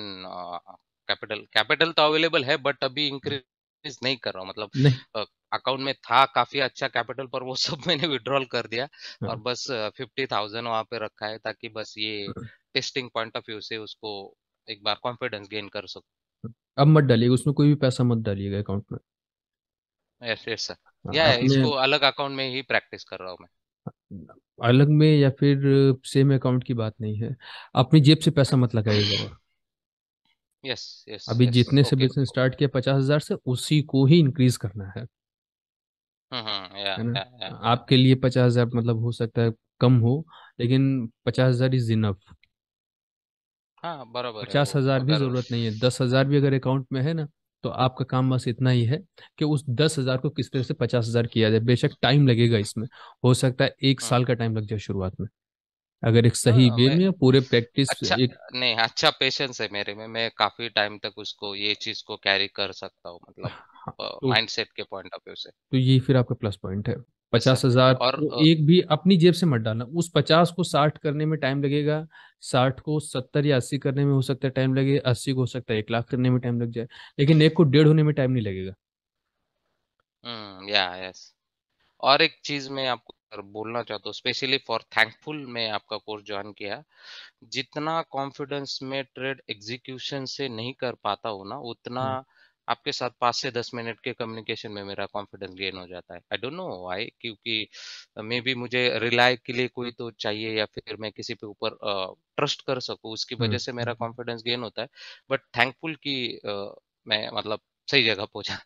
कैपिटल कैपिटल तो अवेलेबल है बट अभी इंक्रीज नहीं कर रहा हूँ मतलब अकाउंट uh, में था काफी अच्छा कैपिटल पर वो सब मैंने विड्रॉल कर दिया हाँ। और बस फिफ्टी थाउजेंड वहां पे रखा है ताकि बस ये टेस्टिंग पॉइंट ऑफ व्यू से उसको एक बार कॉन्फिडेंस गेन कर सकू अब मत डालिएगा उसमें कोई भी पैसा मत डालिएगा अकाउंट में यस यस सर या इसको अलग अकाउंट में ही प्रैक्टिस कर रहा हूँ मैं अलग में या फिर सेम अकाउंट की बात नहीं है अपनी जेब से पैसा मत लगाइएगा यस यस अभी yes, जितने yes, से बिजनेस okay. स्टार्ट किया पचास हजार से उसी को ही इंक्रीज करना है हम्म हम्म या, आपके लिए पचास हजार मतलब हो सकता है कम हो लेकिन पचास हजार इज इनफ हाँ बराबर पचास हजार भी जरूरत नहीं है दस हजार भी अगर अकाउंट में है ना तो आपका काम बस इतना ही है कि उस दस हजार को किस तरह से पचास हजार किया जाए बेशक टाइम लगेगा इसमें हो सकता है एक हाँ। साल का टाइम लग जाए शुरुआत में अगर एक सही वे हाँ, में पूरे प्रैक्टिस अच्छा, एक... नहीं अच्छा पेशेंस है मेरे में मैं काफी टाइम तक उसको ये चीज को कैरी कर सकता हूँ मतलब माइंडसेट हाँ, तो, के पॉइंट ऑफ व्यू से तो ये फिर आपका प्लस पॉइंट है पचास हजार और तो एक भी अपनी जेब से मत डालना उस पचास को साठ करने में टाइम लगेगा साठ को सत्तर या अस्सी करने में हो सकता है टाइम लगे अस्सी को हो सकता है एक लाख करने में टाइम लग जाए लेकिन एक को डेढ़ होने में टाइम नहीं लगेगा हम्म, या यस और एक चीज मैं आपको बोलना चाहता हूँ स्पेशली फॉर थैंकफुल मैं आपका कोर्स ज्वाइन किया जितना कॉन्फिडेंस में ट्रेड एग्जीक्यूशन से नहीं कर पाता हूँ ना उतना hmm. आपके साथ पाँच से दस मिनट के कम्युनिकेशन में मेरा कॉन्फिडेंस गेन हो जाता है आई डोंट नो व्हाई क्योंकि मे बी मुझे रिलाय के लिए कोई तो चाहिए या फिर मैं किसी पे ऊपर ट्रस्ट कर सकूं उसकी हम्म, वजह से मेरा कॉन्फिडेंस हम्म। गेन होता है बट थैंकफुल कि मैं मतलब सही जगह पहुंचा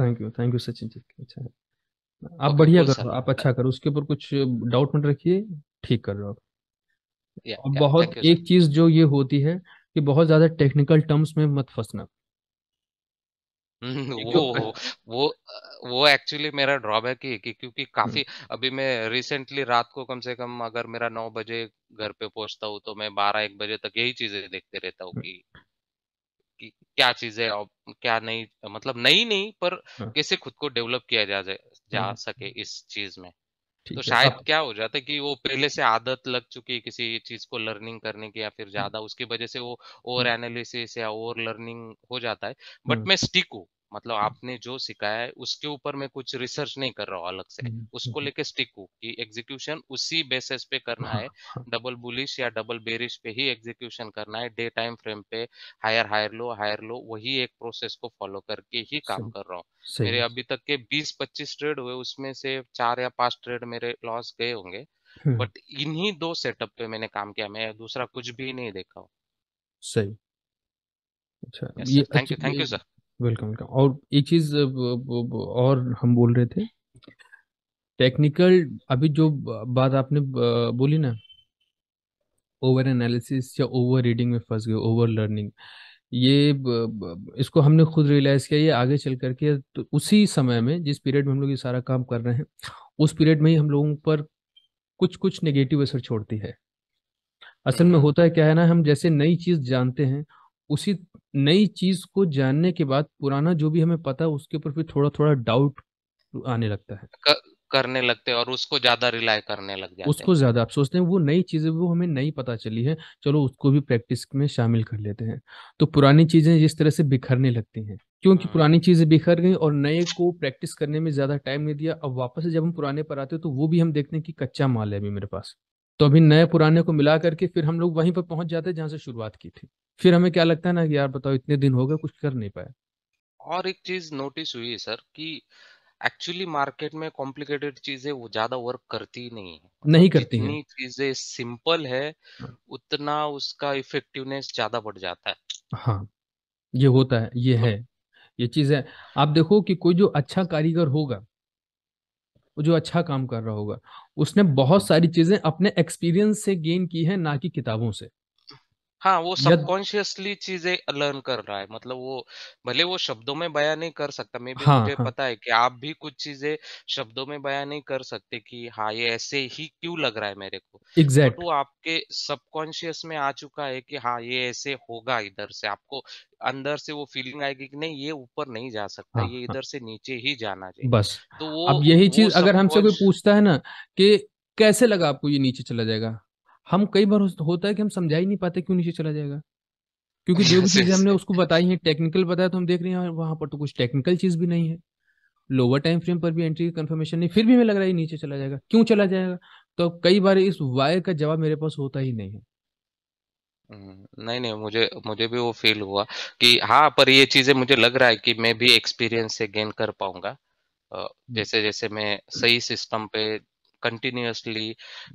thank you thank you Sachin ji अच्छा आप okay, बढ़िया cool, कर आप अच्छा कर उसके ऊपर कुछ डाउट मत रखिए ठीक कर रहे हो आप बहुत एक चीज जो ये होती है कि बहुत ज्यादा टेक्निकल टर्म्स में मत फंसना हम्म, वो वो वो एक्चुअली मेरा ड्रॉबैक ही है कि क्योंकि काफी हम्म। अभी मैं रिसेंटली रात को कम से कम अगर मेरा नौ बजे घर पे पहुंचता हूँ तो मैं बारह एक बजे तक यही चीजें देखते रहता हूँ हाँ। कि कि क्या चीजें क्या नहीं मतलब नई नहीं, नहीं पर हाँ। कैसे खुद को डेवलप किया जा जा हम्म। सके इस चीज में तो शायद आप... क्या हो जाता है कि वो पहले से आदत लग चुकी है किसी चीज को लर्निंग करने की या फिर हम्म। ज्यादा उसकी वजह से वो ओवर हम्म। एनालिसिस या ओवर लर्निंग हो जाता है बट हम्म। मैं स्टिक हूँ मतलब हाँ। आपने जो सिखाया है उसके ऊपर मैं कुछ रिसर्च नहीं कर रहा हूँ अलग से हम्म, हम्म, उसको हम्म। लेके स्टिक हूँ कि एग्जीक्यूशन उसी बेसिस पे करना हाँ, है डबल हाँ। बुलिश या डबल बेरिश पे ही एग्जीक्यूशन करना है डे टाइम फ्रेम पे higher higher low higher low वही एक प्रोसेस को फॉलो करके ही काम कर रहा हूँ मेरे अभी तक के बीस पच्चीस ट्रेड हुए उसमें से चार या पांच ट्रेड मेरे लॉस गए होंगे बट इन्हीं दो सेटअप पे मैंने काम किया मैं दूसरा कुछ भी नहीं देखा सही अच्छा thank you thank you sir welcome welcome और एक चीज और हम बोल रहे थे टेक्निकल अभी जो बात आपने बोली ना ओवर एनालिसिस या ओवर रीडिंग में फंस गए ओवर लर्निंग ये इसको हमने खुद रियलाइज किया ये आगे चल करके तो उसी समय में जिस पीरियड में हम लोग ये सारा काम कर रहे हैं उस पीरियड में ही हम लोगों पर कुछ कुछ नेगेटिव असर छोड़ती है असल में होता है क्या है ना हम जैसे नई चीज जानते हैं उसी नई चीज को जानने के बाद पुराना जो भी हमें पता है उसके ऊपर फिर थोड़ा थोड़ा डाउट आने लगता है करने लगते हैं और उसको ज्यादा रिलाय करने लग जाते उसको ज्यादा आप सोचते हैं वो नई चीजें वो हमें नई पता चली है चलो उसको भी प्रैक्टिस में शामिल कर लेते हैं तो पुरानी चीजें जिस तरह से बिखरने लगती हैं क्योंकि हाँ। पुरानी चीजें बिखर गई और नए को प्रैक्टिस करने में ज्यादा टाइम नहीं दिया अब वापस जब हम पुराने पर आते हैं तो वो भी हम देखते हैं कि कच्चा माल है अभी मेरे पास तो अभी नए पुराने को मिला करके फिर हम लोग वहीं पर पहुंच जाते जहां से शुरुआत की थी फिर हमें क्या लगता है ना कि यार बताओ इतने दिन हो गए कुछ कर नहीं पाया और एक चीज नोटिस हुई है सर कि एक्चुअली मार्केट में कॉम्प्लिकेटेड चीजें वो ज्यादा वर्क करती नहीं है मतलब नहीं करती जितनी चीजें सिंपल है हाँ। उतना उसका इफेक्टिवनेस ज्यादा बढ़ जाता है हाँ ये होता है ये हाँ। है ये चीज है आप देखो कि कोई जो अच्छा कारीगर होगा जो अच्छा काम कर रहा होगा उसने बहुत सारी चीजें अपने एक्सपीरियंस से गेन की है ना कि किताबों से हाँ वो या सबकॉन्शियसली चीजें लर्न कर रहा है मतलब वो भले वो शब्दों में बयान नहीं कर सकता मे भी हाँ मुझे हाँ पता है कि आप भी कुछ चीजें शब्दों में बयान नहीं कर सकते कि हाँ ये ऐसे ही क्यों लग रहा है मेरे को बट तो एग्जैक्ट वो तो आपके सबकॉन्शियस में आ चुका है कि हाँ ये ऐसे होगा इधर से आपको अंदर से वो फीलिंग आएगी कि नहीं ये ऊपर नहीं जा सकता हाँ ये हाँ इधर से नीचे ही जाना चाहिए बस तो वो अब यही वो चीज अगर हमसे कोई पूछता है ना कि कैसे लगा आपको ये नीचे चला जाएगा हम कई बार होता है कि हम समझा ही नहीं पाते क्यों नीचे चला जाएगा क्योंकि जो भी चीजें हमने उसको बताई हैं टेक्निकल बताया तो हम देख रहे हैं वहां पर तो कुछ टेक्निकल चीज भी नहीं है लोअर टाइम फ्रेम पर भी एंट्री कंफर्मेशन नहीं फिर भी हमें लग रहा है नीचे चला जाएगा क्यों चला जाएगा तो कई बार इस वाई का जवाब मेरे पास होता ही नहीं है हम्म, नहीं नहीं मुझे मुझे भी वो फील हुआ कि हाँ पर ये चीजें मुझे लग रहा है कि मैं भी एक्सपीरियंस से गेन कर पाऊंगा जैसे जैसे मैं सही सिस्टम पे continuously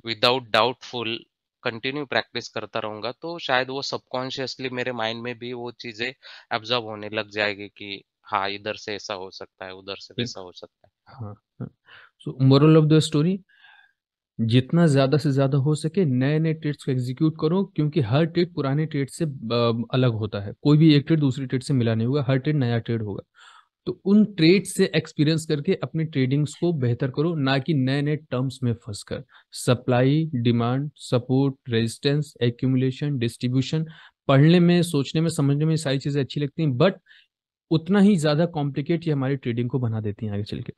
without doubtful continue practice करता रहूंगा तो शायद वो सबकॉन्शियसली मेरे माइंड में भी वो चीजें एब्जॉर्व होने लग जाएगी कि हाँ इधर से ऐसा हो सकता है उधर से वैसा हो सकता है so moral of the story जितना ज्यादा से ज्यादा हो सके नए नए ट्रेड्स को एग्जीक्यूट करो क्योंकि हर ट्रेड पुराने ट्रेड से अलग होता है कोई भी एक ट्रेड दूसरी ट्रेड से मिला नहीं होगा हर ट्रेड नया ट्रेड होगा तो उन ट्रेड से एक्सपीरियंस करके अपने ट्रेडिंग्स को बेहतर करो ना कि नए नए टर्म्स में फंस कर supply demand support resistance accumulation distribution पढ़ने में सोचने में समझने में सारी चीज़ें अच्छी लगती हैं बट उतना ही ज़्यादा कॉम्प्लिकेट ये हमारी ट्रेडिंग को बना देती है आगे चल के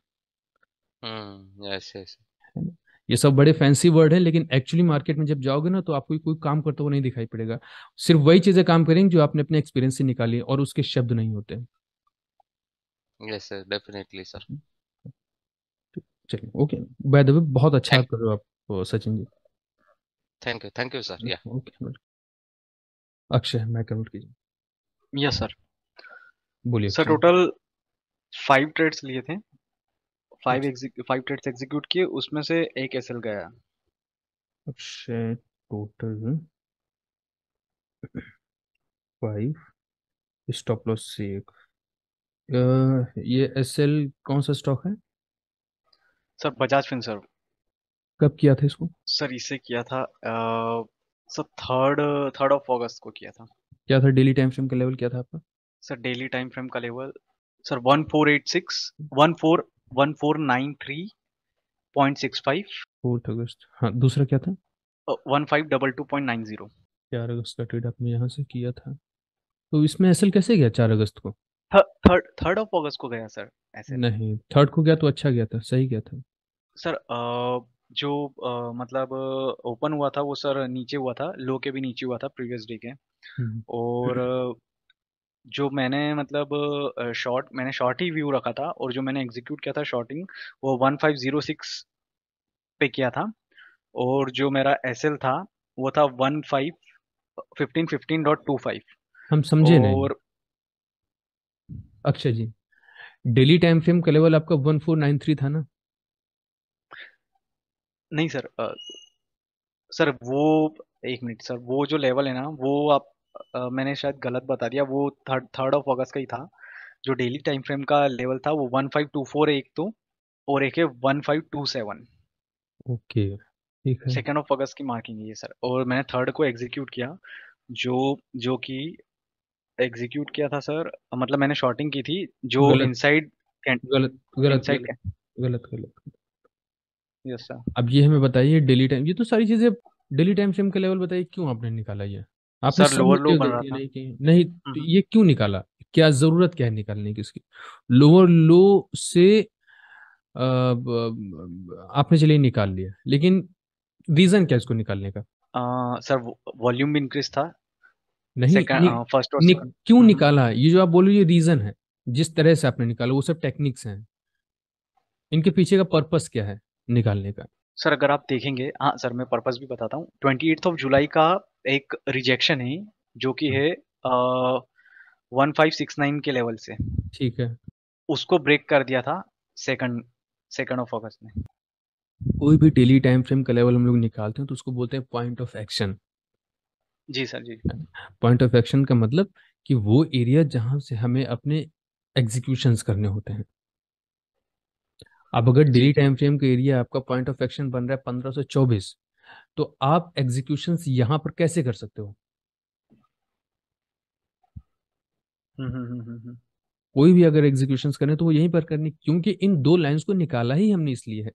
हम्म, ये सब बड़े फैंसी वर्ड है लेकिन एक्चुअली मार्केट में जब जाओगे ना तो आपको कोई काम करता हुआ नहीं दिखाई पड़ेगा सिर्फ वही चीज़ें काम करेंगे जो आपने अपने एक्सपीरियंस से निकाली और उसके शब्द नहीं होते हैं यस सर डेफिनेटली सर चलिए ओके बाय द वे बहुत अच्छा कर रहे हो आप Sachin ji thank you thank you sir या ओके अक्षय मैं कमेंट कीजिए यस सर बोलिए सर टोटल फाइव ट्रेड्स लिए थे फाइव एग्जी फाइव ट्रेड्स एग्जीक्यूट किए उसमें से एक एसएल गया Akshay total five stop loss से एक ये ये एसएल कौन सा स्टॉक है सर बजाज फिनसर्व कब किया था इसको सर इसे किया था आ, sir third third of August को किया था क्या था डेली टाइम फ्रेम का लेवल क्या था आपका सर डेली टाइम फ्रेम का level sir one four eight six one four one four nine three point six five fourth August हाँ दूसरा क्या था one five double two point nine zero चार अगस्त का ट्रेड आपने यहाँ से किया था तो इसमें एसएल कैसे गया चार अगस्त को थर्ड थर्ड ऑफ ऑगस्ट को गया सर ऐसे नहीं थर्ड को गया तो अच्छा गया था सही गया था सर जो मतलब ओपन हुआ था वो सर नीचे हुआ था लो के भी नीचे हुआ था प्रीवियस डे के हम्म। और जो मैंने मतलब शॉर्ट मैंने शॉर्ट ही व्यू रखा था और जो मैंने एग्जीक्यूट किया था शॉर्टिंग वो 1506 पे किया था और जो मेरा एसएल था वो था 15 फाइव हम समझे और नहीं Akshay ji daily time frame का लेवल आपका 1493 था ना नहीं सर आ, सर वो एक मिनट सर वो जो लेवल है ना वो आप आ, मैंने शायद गलत बता दिया वो थर्ड थर्ड ऑफ अगस्त का ही था जो डेली टाइम फ्रेम का लेवल था वो 1524 एक तो और एक है 1527 ओके ठीक है सेकेंड ऑफ अगस्त की मार्किंग है सर और मैंने थर्ड को एग्जीक्यूट किया जो जो कि एग्जीक्यूट किया था सर मतलब मैंने शॉर्टिंग की थी जो इनसाइड गलत गलत गलत गलत गलत यस सर अब ये हमें बताइए डेली टाइम ये तो सारी चीजें डेली टाइम फ्रेम के लेवल बताइए क्यों आपने निकाला ये आपने सर लोअर लो बन तो रहा था नहीं, नहीं तो हम्म। ये क्यों निकाला क्या जरूरत क्या है निकालने की इसकी लोअर लो से आपने चलिए निकाल लिया लेकिन रीजन क्या इसको निकालने का आ, सर वॉल्यूम भी इंक्रीज था नहीं फर्स्ट नि, uh, क्यों hmm. निकाला ये जो आप बोल रहे रीजन है जिस तरह से आपने निकाला वो सब टेक्निक्स हैं इनके पीछे का पर्पस क्या है निकालने का सर अगर आप देखेंगे हाँ सर मैं पर्पस भी बताता हूँ ट्वेंटी एट्थ ऑफ जुलाई का एक रिजेक्शन है जो कि hmm. है वन फाइव सिक्स नाइन के लेवल से ठीक है उसको ब्रेक कर दिया था सेकंड सेकंड ऑफ ऑगस्ट में कोई भी डेली टाइम फ्रेम का लेवल हम लोग निकालते हैं तो उसको बोलते हैं पॉइंट ऑफ एक्शन जी सर जी पॉइंट ऑफ एक्शन का मतलब कि वो एरिया जहां से हमें अपने एग्जीक्यूशंस करने होते हैं अब अगर डेली टाइम फ्रेम का एरिया आपका पॉइंट ऑफ एक्शन बन रहा है पंद्रह सौ चौबीस तो आप एग्जीक्यूशन यहां पर कैसे कर सकते हो हम्म हम्म हम्म, हम्म, हम्म। कोई भी अगर एग्जीक्यूशन करें तो वो यहीं पर करनी क्योंकि इन दो लाइन्स को निकाला ही हमने इसलिए है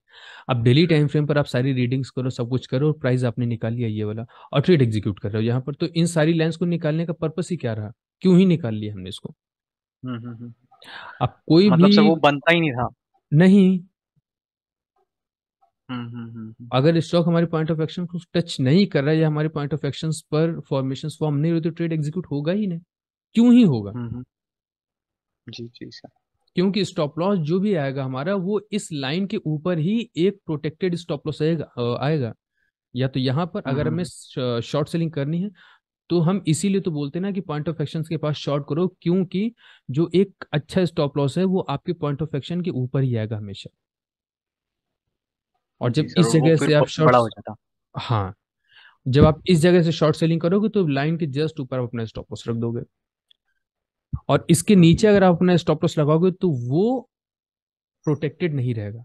अब डेली टाइम फ्रेम पर आप सारी रीडिंग्स करो सब कुछ करो और प्राइस आपने निकाल लिया ये वाला और ट्रेड एग्जीक्यूट कर रहे हो यहाँ पर तो इन सारी लाइन्स को निकालने का पर्पस ही क्या रहा क्यों ही निकाल लिया हमने इसको हम्म, हम्म, हम्म। अब कोई मतलब भी वो बनता ही नहीं था नहीं अगर स्टॉक हमारे पॉइंट ऑफ एक्शन को टच नहीं कर रहा है या हमारे पॉइंट ऑफ एक्शन पर फॉर्मेशन फॉर्म नहीं हो तो ट्रेड एग्जीक्यूट होगा ही नहीं क्यों ही होगा जी जी सर क्योंकि स्टॉप लॉस जो भी आएगा हमारा वो इस लाइन के ऊपर ही एक प्रोटेक्टेड स्टॉप लॉस आएगा आएगा या तो यहाँ पर अगर हमें हम्म। शॉर्ट सेलिंग करनी है तो हम इसीलिए तो बोलते हैं ना कि पॉइंट ऑफ एक्शन के पास शॉर्ट करो क्योंकि जो एक अच्छा स्टॉप लॉस है वो आपके पॉइंट ऑफ एक्शन के ऊपर ही आएगा हमेशा और जब इस जगह से आप शॉर्ट हाँ जब आप इस जगह से शॉर्ट सेलिंग करोगे तो लाइन के जस्ट ऊपर आप अपना स्टॉप लॉस रख दोगे और इसके नीचे अगर आप अपना स्टॉप लॉस लगाओगे तो वो प्रोटेक्टेड नहीं रहेगा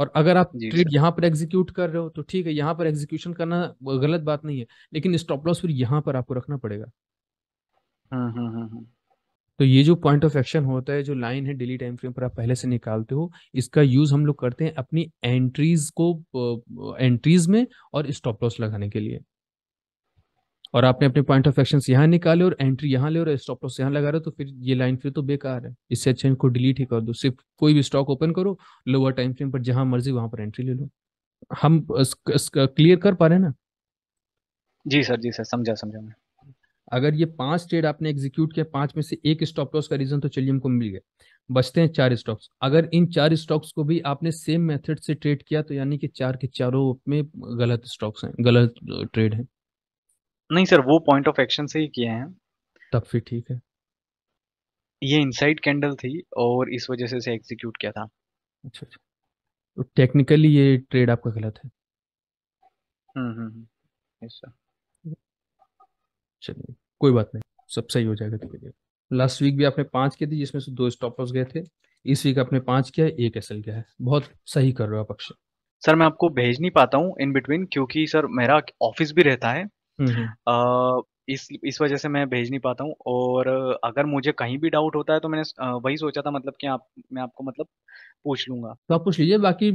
और अगर आप ट्रेड यहाँ पर एग्जीक्यूट कर रहे हो तो ठीक है यहाँ पर एग्जीक्यूशन करना गलत बात नहीं है लेकिन स्टॉप लॉस फिर यहाँ पर आपको रखना पड़ेगा हाँ, हाँ, हाँ, तो ये जो पॉइंट ऑफ एक्शन होता है जो लाइन है डेली टाइम फ्रेम पर आप पहले से निकालते हो इसका यूज हम लोग करते हैं अपनी एंट्रीज को एंट्रीज में और स्टॉप लॉस लगाने के लिए और आपने अपने पॉइंट ऑफ एक्शन यहाँ निकाले और एंट्री यहाँ ले और स्टॉप लॉस यहाँ लगा रहे हो तो फिर ये लाइन फिर तो बेकार है इससे अच्छा इनको डिलीट ही कर दो सिर्फ कोई भी स्टॉक ओपन करो लोअर टाइम फ्रेम पर जहां मर्जी वहां पर एंट्री ले लो हम क्लियर कर पा रहे हैं ना जी सर जी सर समझा समझा मैं अगर ये पांच ट्रेड आपने एग्जीक्यूट किया पांच में से एक स्टॉप लॉस का रीजन तो चलिए हमको मिल गया बचते हैं चार स्टॉक्स अगर इन चार स्टॉक्स को भी आपने सेम मेथड से ट्रेड किया तो यानी कि चार के चारों में गलत स्टॉक्स हैं गलत ट्रेड हैं नहीं सर वो पॉइंट ऑफ एक्शन से ही किए हैं तब फिर ठीक है ये इनसाइड कैंडल थी और इस वजह से इसे एग्जीक्यूट किया था अच्छा अच्छा तो टेक्निकली ये ट्रेड आपका गलत है हम्म, हम्म, हम्म। चलिए कोई बात नहीं सब सही हो जाएगा धीरे धीरे लास्ट वीक भी आपने पाँच किए थे जिसमें से दो स्टॉप लॉस गए थे इस वीक आपने पाँच किया एक एस एल किया है बहुत सही कर रहे हो आप अक्षय सर मैं आपको भेज नहीं पाता हूँ इन बिटवीन क्योंकि सर मेरा ऑफिस भी रहता है हम्म, हम्म। इस इस वजह से मैं भेज नहीं पाता हूँ और अगर मुझे कहीं भी डाउट होता है तो मैंने वही सोचा था मतलब कि आप मैं आपको मतलब पूछ लूंगा तो आप पूछ लीजिए बाकी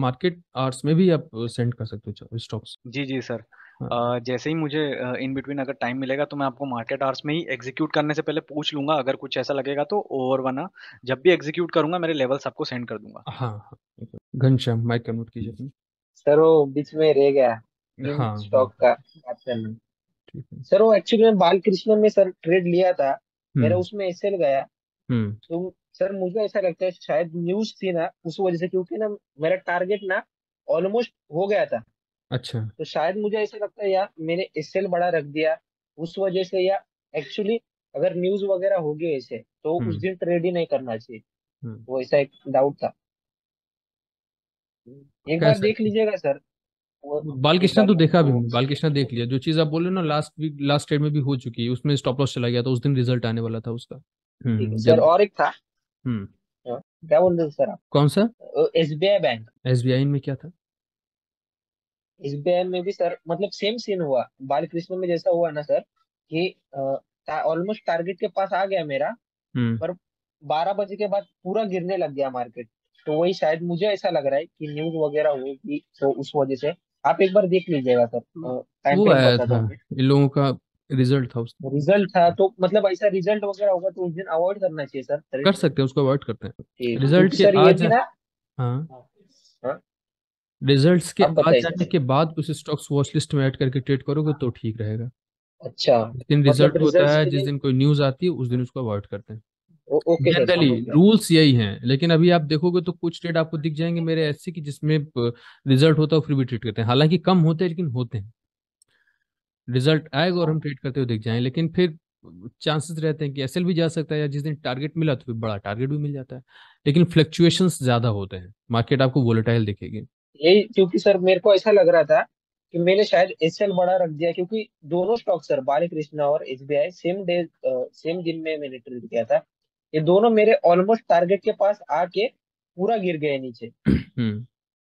मार्केट आर्ट्स में भी आप सेंड कर सकते हो स्टॉक्स जी जी सर हाँ जैसे ही मुझे इन बिटवीन अगर टाइम मिलेगा तो मैं आपको मार्केट आवर्स में ही एग्जीक्यूट करने से पहले पूछ लूंगा अगर कुछ ऐसा लगेगा तो और वरना जब भी एग्जीक्यूट करूंगा मेरे लेवल सबको सेंड कर दूंगा हाँ हाँ घनश्याम माइक कन्वर्ट कीजिए सर वो बीच में रह गया हाँ स्टॉक हाँ। का बात करना ठीक है सर वो एक्चुअली मैं बालकृष्ण में सर ट्रेड लिया था मेरा हम्म उसमें एसएल गया हम्म तो सर मुझे ऐसा लगता है शायद न्यूज थी ना उस वजह से क्योंकि ना मेरा टारगेट ना ऑलमोस्ट हो गया था अच्छा तो शायद मुझे ऐसा लगता है यार मैंने एसएल बड़ा रख दिया उस वजह से या एक्चुअली अगर न्यूज वगैरह होगी ऐसे तो उस हम्म दिन ट्रेड ही नहीं करना चाहिए हम्म। वो ऐसा एक डाउट था एक कह बार देख सकते लीजिएगा सर बालकृष्णा तो देखा भी हूँ बालकृष्णा देख लिया जो चीज आप बोले ना लास्ट वीक लास्ट ट्रेड में भी हो चुकी है उसमें स्टॉप लॉस चला गया था उस दिन रिजल्ट आने वाला था उसका हम्म, सर और एक था हम्म। हाँ, क्या बोल रहे सर आप कौन सा S B I bank S B I में क्या था एस बी आई में भी सर मतलब सेम सीन हुआ बालकृष्ण में जैसा हुआ ना सर कि ऑलमोस्ट टारगेट के पास आ गया मेरा हम्म। पर बारह बजे के बाद पूरा गिरने लग गया मार्केट तो वही शायद मुझे ऐसा लग रहा है कि न्यूज वगैरह हुई थी तो उस वजह से आप एक बार देख लीजिएगा सर टाइम तो वो आया था इन लोगों का रिजल्ट था उसका रिजल्ट था तो मतलब ऐसा रिजल्ट वगैरह होगा तो उस दिन अवॉइड करना चाहिए सर कर सकते हैं उसको अवॉइड करते हैं रिजल्ट के आज हाँ रिजल्ट्स हाँ। हाँ। के आज जाने के बाद उस स्टॉक्स वॉच लिस्ट में ऐड करके ट्रेड करोगे तो ठीक रहेगा अच्छा जिस दिन रिजल्ट मतलब होता है जिस दिन कोई न्यूज आती है उस दिन उसको अवॉइड करते हैं ओके जनरली रूल्स यही हैं लेकिन अभी आप देखोगे तो कुछ ट्रेड आपको दिख जाएंगे मेरे ऐसे कि जिसमें रिजल्ट होता है फिर भी ट्रेड करते हैं हालांकि कम होते हैं लेकिन होते हैं रिजल्ट आएगा और हम ट्रेड करते हुए दिख जाए लेकिन फिर चांसेस रहते हैं कि एस भी जा सकता है या जिस दिन टारगेट मिला तो फिर बड़ा टारगेट भी मिल जाता है लेकिन फ्लक्चुएशन ज्यादा होते हैं मार्केट आपको वोलेटाइल दिखेगी यही क्योंकि सर मेरे को ऐसा लग रहा था कि मैंने शायद एसएल बड़ा रख दिया क्योंकि दोनों स्टॉक सर बाली कृष्णा और एसबीआई सेम डे सेम दिन में मैंने ट्रेड किया था ये दोनों मेरे ऑलमोस्ट टारगेट के पास आके पूरा गिर गए नीचे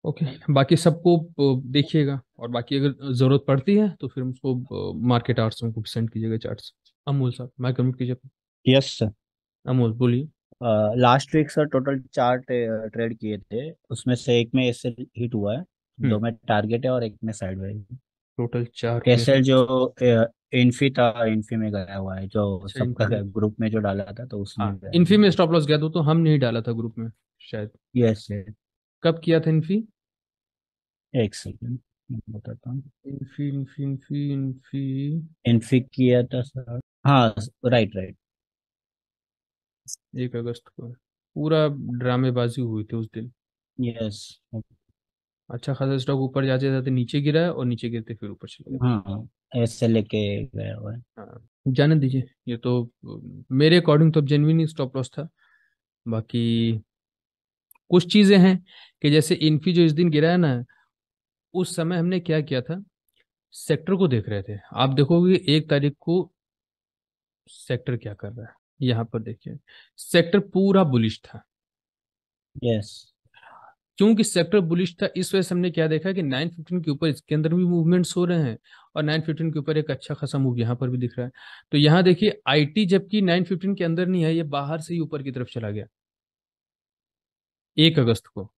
ओके हम्म, बाकी सबको देखिएगा और बाकी अगर जरूरत पड़ती है तो फिर उसको मार्केट आर्ट्स को सेंड कीजिएगा चार्ट्स अमूल सर मैं कमेंट कीजिए यस सर अमूल बोलिए लास्ट वीक सर टोटल चार ट्रेड किए थे उसमें से एक में ऐसे हिट हुआ है हम्म। दो में टारगेट है और एक में साइड है टोटल चार कैसल जो इन्फी था इन्फी में गया हुआ है जो अच्छा, सबका ग्रुप में जो डाला था तो उसमें हाँ, गया इन्फी में स्टॉप लॉस गया था तो, तो हम नहीं डाला था ग्रुप में शायद यस कब किया था इन्फी एक सेकंड बताता हूँ इन्फी इन्फी इन्फी इन्फी इन्फी किया था सर हाँ राइट राइट एक अगस्त को पूरा ड्रामेबाजी हुई थी उस दिन यस yes, अच्छा खासा स्टॉक ऊपर जाते जाते नीचे गिरा है और नीचे गिरते फिर ऊपर चले गए हाँ ऐसे लेके गया हुआ है हाँ, जाने दीजिए ये तो मेरे अकॉर्डिंग तो जेनविन स्टॉप लॉस था बाकी कुछ चीजें हैं कि जैसे इन्फी जो इस दिन गिरा है ना उस समय हमने क्या किया था सेक्टर को देख रहे थे आप देखोगे एक तारीख को सेक्टर क्या कर रहा है यहाँ पर देखिए सेक्टर पूरा बुलिश था यस yes. क्योंकि सेक्टर बुलिश था इस वजह से हमने क्या देखा कि 915 के ऊपर इसके अंदर भी मूवमेंट्स हो रहे हैं और 915 के ऊपर एक अच्छा खासा मूव यहाँ पर भी दिख रहा है तो यहाँ देखिए आईटी जबकि 915 के अंदर नहीं है ये बाहर से ही ऊपर की तरफ चला गया एक अगस्त को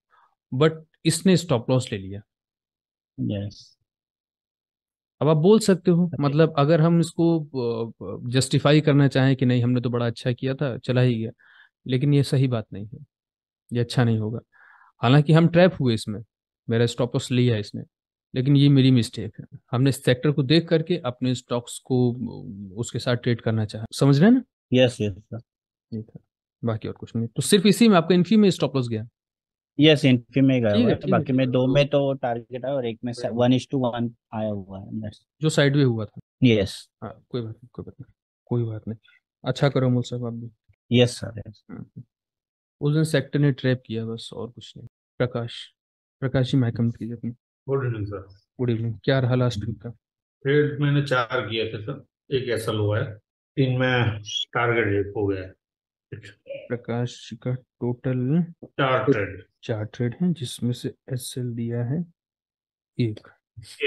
बट इसने स्टॉप लॉस ले लिया yes. अब आप बोल सकते हो मतलब अगर हम इसको जस्टिफाई करना चाहें कि नहीं हमने तो बड़ा अच्छा किया था चला ही गया लेकिन ये सही बात नहीं है ये अच्छा नहीं होगा हालांकि हम ट्रैप हुए इसमें मेरा स्टॉपस लिया इसने लेकिन ये मेरी मिस्टेक है हमने सेक्टर को देख करके अपने स्टॉक्स को उसके साथ ट्रेड करना चाहा समझ रहे हैं ना यस यस ये था बाकी और कुछ नहीं तो सिर्फ इसी में आपका इन्फी में स्टॉप लॉस गया यस इन्फी में गया हुआ है बाकी में दो तो में तो टारगेट है और एक में 1:1 आया हुआ है जो साइडवे हुआ था यस हां कोई बात नहीं कोई बात नहीं कोई बात नहीं अच्छा करो मुल साहब आप भी यस सर यस उस दिन सेक्टर ने ट्रैप किया बस और कुछ नहीं प्रकाश प्रकाश जी महकम कीजिए अपनी good evening sir good evening क्या रहा लास्ट वीक का ट्रेड मैंने चार किए थे सर एक ऐसा हुआ है तीन में टारगेट एक हो गया है प्रकाश जी का टोटल चार ट्रेड चार ट्रेड हैं जिसमें से एस एल दिया है एक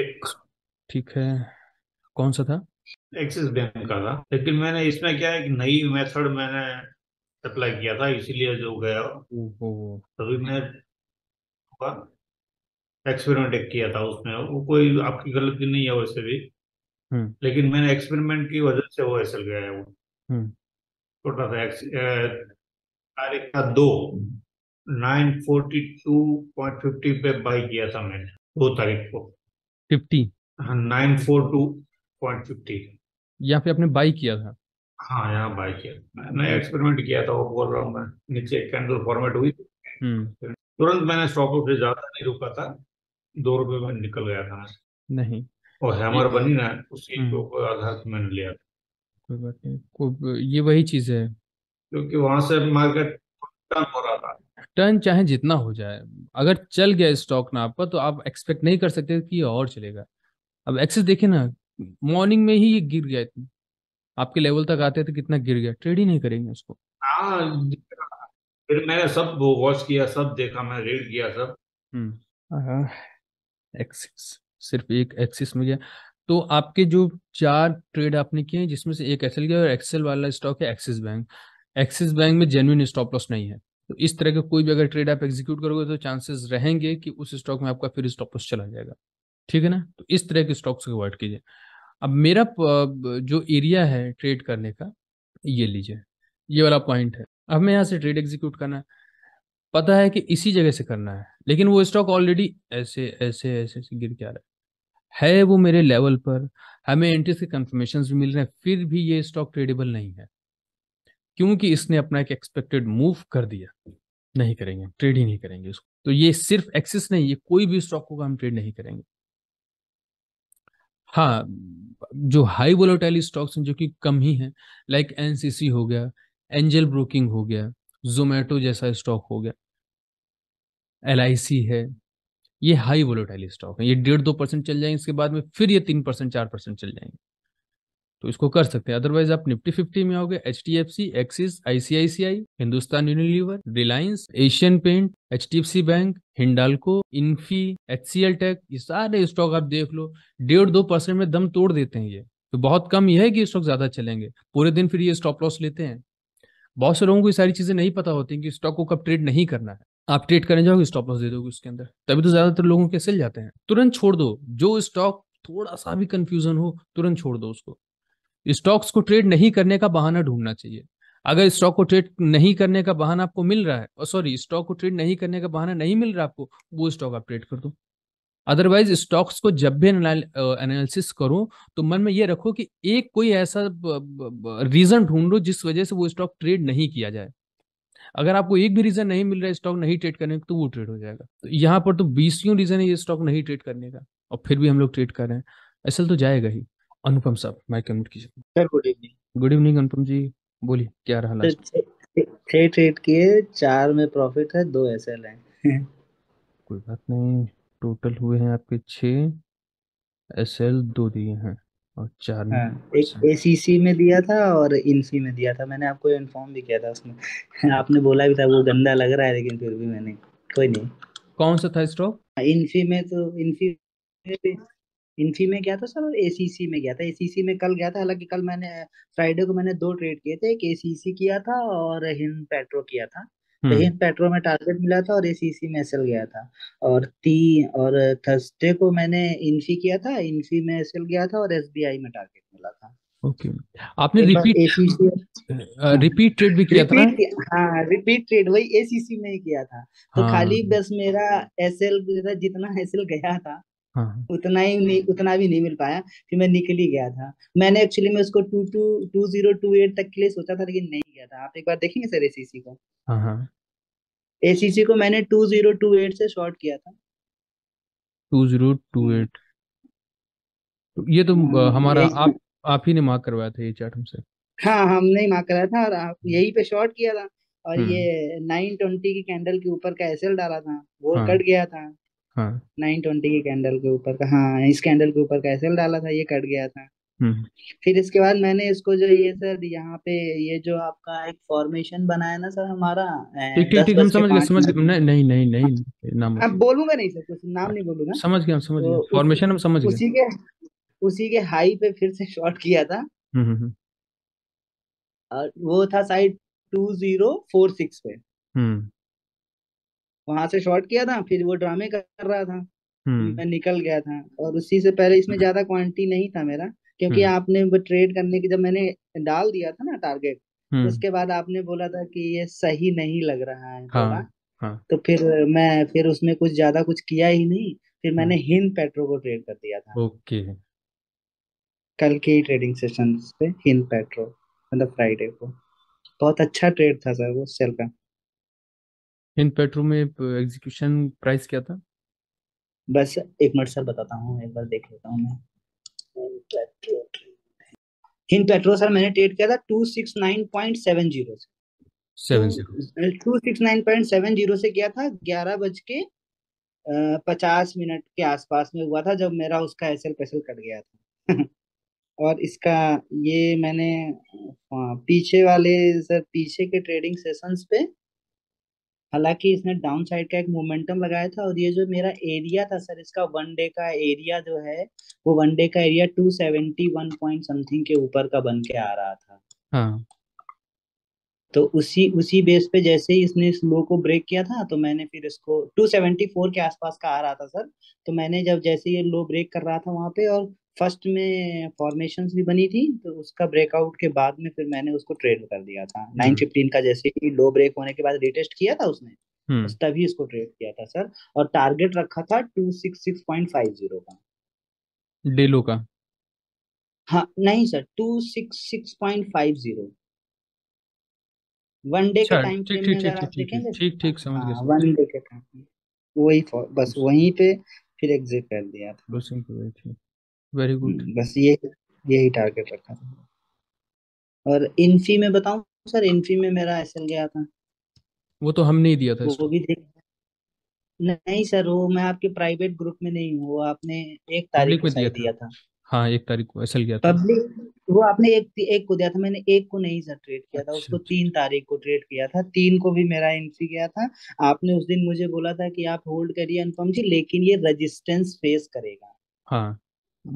एक ठीक है कौन सा था एक्सिस बैंक का था लेकिन मैंने इसमें क्या एक नई मेथड मैंने अप्लाई किया था इसीलिए जो गया तभी मैं एक्सपेरिमेंट एक किया था उसमें वो कोई आपकी गलती नहीं है वैसे भी हम्म। लेकिन मैंने एक्सपेरिमेंट की वजह से वो एसल गया है वो हम्म। छोटा एक्स तारीख का दो nine forty two point fifty पे बाई किया था मैंने दो तारीख को fifty nine four two point fifty या फिर आपने बाई किया था हाँ यहाँ बाय किया नया एक्सपेरिमेंट किया था वो बोल रहा हूँ मैं नीचे कैंडल फॉर्मेट हुई हम्म। तुरंत मैंने स्टॉप ज्यादा नहीं रुका था दो रुपए में निकल गया था नहीं और हैमर तो बनी ना उसी हम्म। मैंने लिया कोई बात नहीं ये वही चीज है क्योंकि वहां से मार्केट टर्न हो रहा था टर्न चाहे जितना हो जाए अगर चल गया स्टॉक ना आपका तो आप एक्सपेक्ट नहीं कर सकते कि ये और चलेगा अब एक्सेस देखे ना मॉर्निंग में ही ये गिर गया आपके लेवल तक आते थे तो कितना गिर गया ट्रेड ही नहीं करेंगे उसको हाँ, फिर मैंने सब वॉच किया सब देखा मैं रीड किया सब हम्म एक्सिस सिर्फ एक एक्सिस में गया तो आपके जो चार ट्रेड आपने किए जिसमें से एक एक्सेल गया और एक्सेल वाला स्टॉक है एक्सिस बैंक एक्सिस बैंक में जेन्यून स्टॉप लॉस नहीं है तो इस तरह के कोई भी अगर ट्रेड आप एग्जीक्यूट करोगे तो चांसेस रहेंगे कि उस स्टॉक में आपका फिर स्टॉप लॉस चला जाएगा ठीक है ना तो इस तरह के स्टॉक्स को अवॉइड कीजिए अब मेरा जो एरिया है ट्रेड करने का ये लीजिए ये वाला पॉइंट है अब मैं यहाँ से ट्रेड एग्जीक्यूट करना है पता है कि इसी जगह से करना है लेकिन वो स्टॉक ऑलरेडी ऐसे ऐसे ऐसे ऐसे गिर के आ रहा है वो मेरे लेवल पर हमें एंट्रीज के कंफर्मेशन भी मिल रहे हैं फिर भी ये स्टॉक ट्रेडेबल नहीं है क्योंकि इसने अपना एक एक्सपेक्टेड मूव कर दिया नहीं करेंगे ट्रेड ही नहीं करेंगे उसको तो ये सिर्फ एक्सिस नहीं ये कोई भी स्टॉक होगा हम ट्रेड नहीं करेंगे हाँ जो हाई वोलोटाइल स्टॉक्स हैं जो कि कम ही हैं लाइक एन हो गया एंजल ब्रोकिंग हो गया जोमेटो जैसा स्टॉक हो गया एल है ये हाई वोलोटाइल स्टॉक है ये डेढ़ दो परसेंट चल जाएंगे इसके बाद में फिर ये तीन परसेंट चार परसेंट चल जाएंगे तो इसको कर सकते हैं अदरवाइज आप निफ्टी फिफ्टी में आओगे H D F C Axis ICICI Hindustan Unilever Reliance Asian Paint H D F C bank Hindalco Infy H C L tech ये सारे स्टॉक आप देख लो डेढ़ दो परसेंट में दम तोड़ देते हैं ये तो बहुत कम यह है कि स्टॉक ज्यादा चलेंगे पूरे दिन फिर ये स्टॉप लॉस लेते हैं बहुत से लोगों को ये सारी चीजें नहीं पता होती कि स्टॉक को कब ट्रेड नहीं करना है आप ट्रेड करने जाओगे स्टॉप लॉस दे दोगे उसके अंदर तभी तो ज्यादातर लोगों के सिल जाते हैं तुरंत छोड़ दो जो स्टॉक थोड़ा सा भी कंफ्यूजन हो तुरंत छोड़ दो उसको स्टॉक्स को ट्रेड नहीं करने का बहाना ढूंढना चाहिए अगर स्टॉक को ट्रेड नहीं करने का बहाना आपको मिल रहा है और सॉरी स्टॉक को ट्रेड नहीं करने का बहाना नहीं मिल रहा आपको वो स्टॉक आप ट्रेड कर दो अदरवाइज स्टॉक्स को जब भी एनालिसिस करो तो मन में ये रखो कि एक कोई ऐसा रीजन ढूंढो जिस वजह से वो स्टॉक ट्रेड नहीं किया जाए अगर आपको एक भी रीजन नहीं मिल रहा है स्टॉक नहीं ट्रेड करने का तो वो ट्रेड हो जाएगा तो यहाँ पर तो बीसियों रीजन है ये स्टॉक नहीं ट्रेड करने का और फिर भी हम लोग ट्रेड कर रहे हैं असल तो जाएगा ही अनुपम साहब माइक अनम्यूट कीजिए sir good evening good evening Anupam ji बोलिए क्या रहा लास्ट छह ट्रेड किए चार में प्रॉफिट है दो एस एल है कोई बात नहीं टोटल हुए हैं आपके छह एस एल दो दिए हैं और चार में हाँ, एक एसीसी में दिया था और इनसी में दिया था मैंने आपको इन्फॉर्म भी किया था उसमें आपने बोला भी था वो गंदा लग रहा है लेकिन फिर भी मैंने कोई नहीं कौन सा था स्टॉक इनफी हाँ, में तो इनफी इन्फी में गया था सर और एसीसी में गया था एसीसी में कल गया था हालांकि कल मैंने फ्राइडे को मैंने दो ट्रेड किए थे एक एसीसी किया था और हिंद पेट्रो किया था तो हम्म। हिंद पेट्रो में टारगेट मिला था और एसीसी में एसएल गया था और ती और थर्सडे को मैंने इन्फी किया था इन्फी में एसएल गया था और एसबीआई में टारगेट मिला था ओके okay. आपने रिपीट रिपीट ट्रेड भी किया था हाँ रिपीट ट्रेड वही एसीसी में ही किया था तो हाँ, खाली बस मेरा एसएल जितना एसएल गया था हाँ। उतना ही नहीं उतना भी नहीं मिल पाया फिर मैं निकल ही गया था मैंने एक्चुअली मैं उसको two two two zero two eight तक के लिए सोचा था लेकिन नहीं गया था आप एक बार देखेंगे सर एसीसी को हाँ हाँ एसीसी को मैंने टू जीरो टू एट से शॉर्ट किया था टू जीरो टू एट ये तो हाँ, हमारा आप आप ही ने मार्क करवाया था ये चार्ट हमसे हाँ हमने ही मार्क कराया था और हम्म। यही पे शॉर्ट किया था और हम्म। ये नाइन ट्वेंटी की कैंडल के ऊपर का एसएल डाला था वो हाँ, कट गया था हाँ। नाइन ट्वेंटी के कैंडल के ऊपर का हाँ इस कैंडल के ऊपर का एसएल डाला था ये कट गया था हम्म। फिर इसके बाद मैंने इसको जो ये सर यहाँ पे ये जो आपका एक फॉर्मेशन बनाया ना सर हमारा ठीक ठीक ठीक हम समझ गए समझ गए नहीं नहीं नहीं नहीं नहीं नाम अब बोलूंगा नहीं सर कुछ नाम नहीं बोलूंगा समझ गया हम समझ गए फॉर्मेशन तो हम समझ गए उसी के उसी के हाई पे फिर से शॉट किया था हम्म, हम्म, और वो था side two zero four six पे वहां से शॉर्ट किया था फिर वो ड्रामे कर रहा था हम्म। मैं निकल गया था और उसी से पहले इसमें हम्म। ज्यादा क्वांटिटी नहीं था मेरा क्योंकि हम्म। आपने ट्रेड करने की जब मैंने डाल दिया था ना टारगेट उसके बाद आपने बोला था कि ये सही नहीं लग रहा है थोड़ा हाँ, हाँ. तो फिर मैं फिर उसमें कुछ ज्यादा कुछ किया ही नहीं फिर मैंने हिंद पेट्रो को ट्रेड कर दिया था ओके कल के ही ट्रेडिंग सेशन पे हिंद पेट्रो मतलब फ्राइडे को बहुत अच्छा ट्रेड था सर वो सेल का हिंद पेट्रो में एग्जीक्यूशन प्राइस क्या था बस एक मिनट सर बताता हूँ एक बार देख लेता हूँ मैं हिंद पेट्रो सर मैंने ट्रेड किया था two six nine point seven zero से two six nine point seven zero से किया था ग्यारह बज के पचास मिनट के आसपास में हुआ था जब मेरा उसका एस एल पैसल कट गया था और इसका ये मैंने पीछे वाले सर पीछे के ट्रेडिंग सेशंस पे हालांकि इसने डाउन साइड का एक मोमेंटम लगाया था और ये जो मेरा एरिया था सर इसका वन डे का एरिया जो है वो वन डे का area two seventy one point something के ऊपर का बन के आ रहा था हाँ तो उसी उसी बेस पे जैसे ही इसने लो को ब्रेक किया था तो मैंने फिर इसको 274 के आसपास का आ रहा था सर तो मैंने जब जैसे ये लो ब्रेक कर रहा था वहाँ पे और फर्स्ट में फॉर्मेशन भी बनी थी तो उसका ब्रेकआउट के बाद में फिर मैंने उसको ट्रेड कर दिया था नाइन हम्म। फिफ्टीन का जैसे ही लो ब्रेक होने के बाद रिटेस्ट किया था उसने हम्म। उस तभी इसको ट्रेड किया था सर और टारगेट रखा था two six six point five zero का डेलो का हाँ नहीं sir two six six point five zero one day के टाइम ठीक ठीक ठीक ठीक ठीक ठीक समझ गया वन हाँ, डे के टाइम वही बस वहीं पे फिर एग्जिट कर दिया था बस वही थी वेरी गुड बस ये यही टारगेट रखा था और इन्फी में बताऊं सर इन्फी में मेरा एसएल गया था वो तो हमने ही दिया था वो भी देख नहीं सर वो मैं आपके प्राइवेट ग्रुप में नहीं हूँ वो आपने एक तारीख को दिया, दिया था हाँ एक तारीख को एसएल गया था पब्लिक वो आपने एक एक को दिया था मैंने एक को नहीं सर ट्रेड किया था उसको अच्छा, अच्छा, तीन अच्छा। तारीख को ट्रेड किया था तीन को भी मेरा एंट्री गया था आपने उस दिन मुझे बोला था कि आप होल्ड करिए अनुपम जी लेकिन ये रेजिस्टेंस फेस करेगा हाँ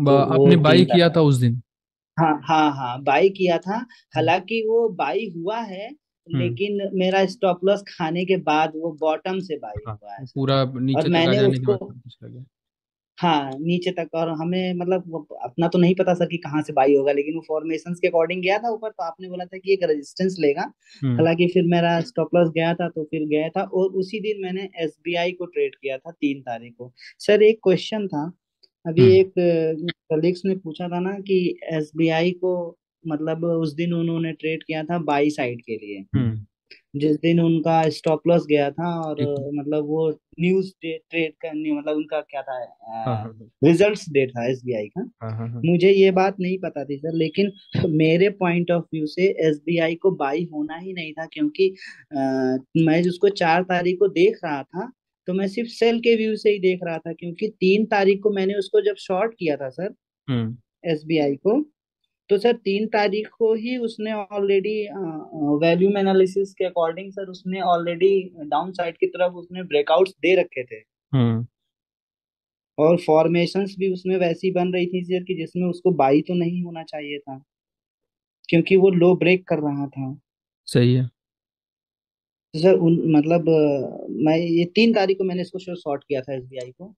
तो आपने बाई किया था उस दिन हाँ हाँ हाँ बाई किया था हाँ। हालांकि वो बाई हुआ है हम्म। लेकिन मेरा स्टॉप लॉस खाने के बाद वो बॉटम से बाई हाँ, हुआ है पूरा नीचे और मैंने उसको हाँ, नीचे तक और हमें मतलब अपना तो नहीं पता सर कि कहाँ से बाई होगा लेकिन वो फ़ॉर्मेशंस के अकॉर्डिंग गया था ऊपर तो आपने बोला था कि एक रेजिस्टेंस लेगा। हम्म। हालांकि फिर मेरा स्टॉप लॉस गया था तो फिर गया था और उसी दिन मैंने एसबीआई को ट्रेड किया था तीन तारीख को। सर एक क्वेश्चन था, अभी हम्म। एक कलीग्स ने पूछा था ना कि एसबीआई को मतलब उस दिन उन्होंने ट्रेड किया था बाई साइड के लिए। हम्म। जिस दिन उनका स्टॉप लॉस गया था और हम्म। मतलब वो न्यूज ट्रेड करने मतलब उनका क्या था रिजल्ट्स हाँ, डे हाँ, हाँ। था एसबीआई का मुझे ये बात नहीं पता थी सर लेकिन मेरे पॉइंट ऑफ व्यू से एसबीआई को बाई होना ही नहीं था क्योंकि आ, मैं जिसको चार तारीख को देख रहा था तो मैं सिर्फ सेल के व्यू से ही देख रहा था क्योंकि तीन तारीख को मैंने उसको जब शॉर्ट किया था सर एस हम्म। को तो सर तीन तारीख को ही उसने ऑलरेडी वैल्यू एनालिसिस के अकॉर्डिंग सर उसने ऑलरेडी डाउन साइड की तरफ उसने ब्रेकआउट्स दे रखे थे हम्म। और फॉर्मेशंस भी उसमें वैसी बन रही थी सर कि जिसमें उसको बाई तो नहीं होना चाहिए था क्योंकि वो लो ब्रेक कर रहा था सही है सर उन मतलब मैं ये तीन तारीख को मैंने इसको शॉर्ट किया था एसबीआई को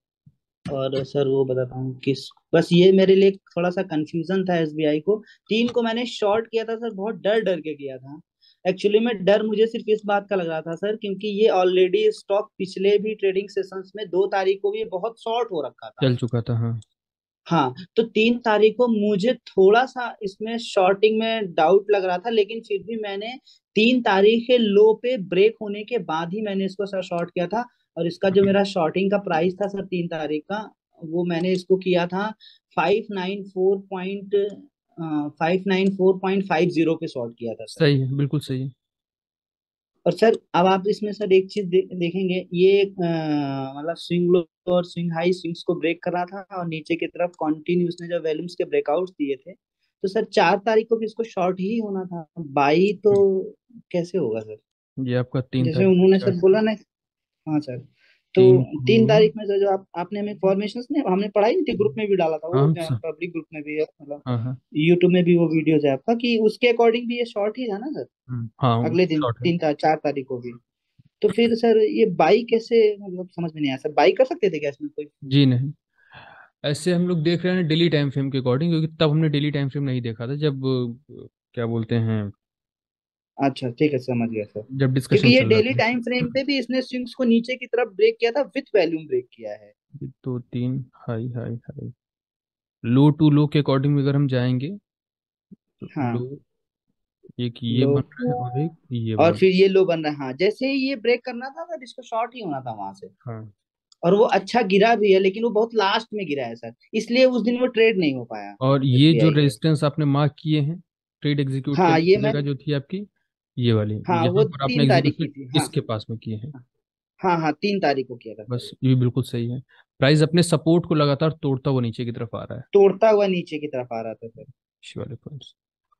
और सर वो बताता हूँ किस बस ये मेरे लिए थोड़ा सा कंफ्यूजन था एस को तीन को मैंने शॉर्ट किया था सर बहुत डर डर के किया था एक्चुअली में डर मुझे सिर्फ इस बात का लग रहा था सर क्योंकि ये ऑलरेडी स्टॉक पिछले भी ट्रेडिंग सेशन में दो तारीख को भी बहुत शॉर्ट हो रखा था चल चुका था हाँ हाँ तो तीन तारीख को मुझे थोड़ा सा इसमें शॉर्टिंग में डाउट लग रहा था लेकिन फिर भी मैंने तीन तारीख के लो पे ब्रेक होने के बाद ही मैंने इसको सर शॉर्ट किया था और इसका जो मेरा शॉर्टिंग का प्राइस था सर तीन तारीख का वो मैंने इसको किया था five nine four point five nine four point five zero पे शॉर्ट किया था सर सही है बिल्कुल सही है और सर अब आप इसमें सर एक चीज दे, देखेंगे ये मतलब स्विंग लो और स्विंग हाई स्विंग्स को ब्रेक कर रहा था और नीचे की तरफ कंटिन्यू उसने जो वैल्यूम्स के ब्रेकआउट दिए थे तो सर चार तारीख को भी इसको शॉर्ट ही होना था बाई तो कैसे होगा सर ये आपका तीन जैसे उन्होंने सर बोला ना हाँ सर तो तीन हम्म। तारीख में जो जो आप आपने हमें फॉर्मेशन ने हमने पढ़ाई नहीं थी ग्रुप में भी डाला था वो पब्लिक हाँ, ग्रुप में भी है मतलब यूट्यूब हाँ, हाँ। में भी वो वीडियोज है आपका कि उसके अकॉर्डिंग भी ये शॉर्ट ही था ना सर हम्म, हाँ, अगले दिन तीन तारीख चार तारीख को भी तो फिर सर ये बाई कैसे मतलब समझ में नहीं आया सर बाई कर सकते थे क्या इसमें कोई जी नहीं ऐसे हम लोग देख रहे हैं डेली टाइम फ्रेम के अकॉर्डिंग क्योंकि तब हमने डेली टाइम फ्रेम नहीं देखा था जब क्या बोलते हैं अच्छा ठीक है समझ गया सर जब डिस्कशन क्योंकि ये डेली टाइम फ्रेम पे भी इसने स्विंग्स को नीचे की तरफ ब्रेक किया था विथ वैल्यूम ब्रेक किया है दो तीन high high high low to low के अकॉर्डिंग अगर हम जाएंगे तो हाँ लो एक ये लो बन रहा है और एक ये बन और फिर ये लो बन रहा है हाँ जैसे ही ये ब्रेक करना था सर इसको शॉर्ट ही होना था वहां से हाँ और वो अच्छा गिरा भी है लेकिन वो बहुत लास्ट में गिरा है सर इसलिए उस दिन वो ट्रेड नहीं हो पाया और ये जो रेजिस्टेंस आपने मार्क किए हैं ट्रेड एग्जीक्यूट हाँ, ये मैं- जगह जो थी आपकी ये वाली हाँ जहाँ वो पर आपने तारीख की थी हाँ इसके पास में किए हैं हाँ हाँ तीन तारीख को किया था बस ये भी बिल्कुल सही है प्राइस अपने सपोर्ट को लगातार तोड़ता हुआ नीचे की तरफ आ रहा है तोड़ता हुआ नीचे की तरफ आ रहा था सर शिवालिक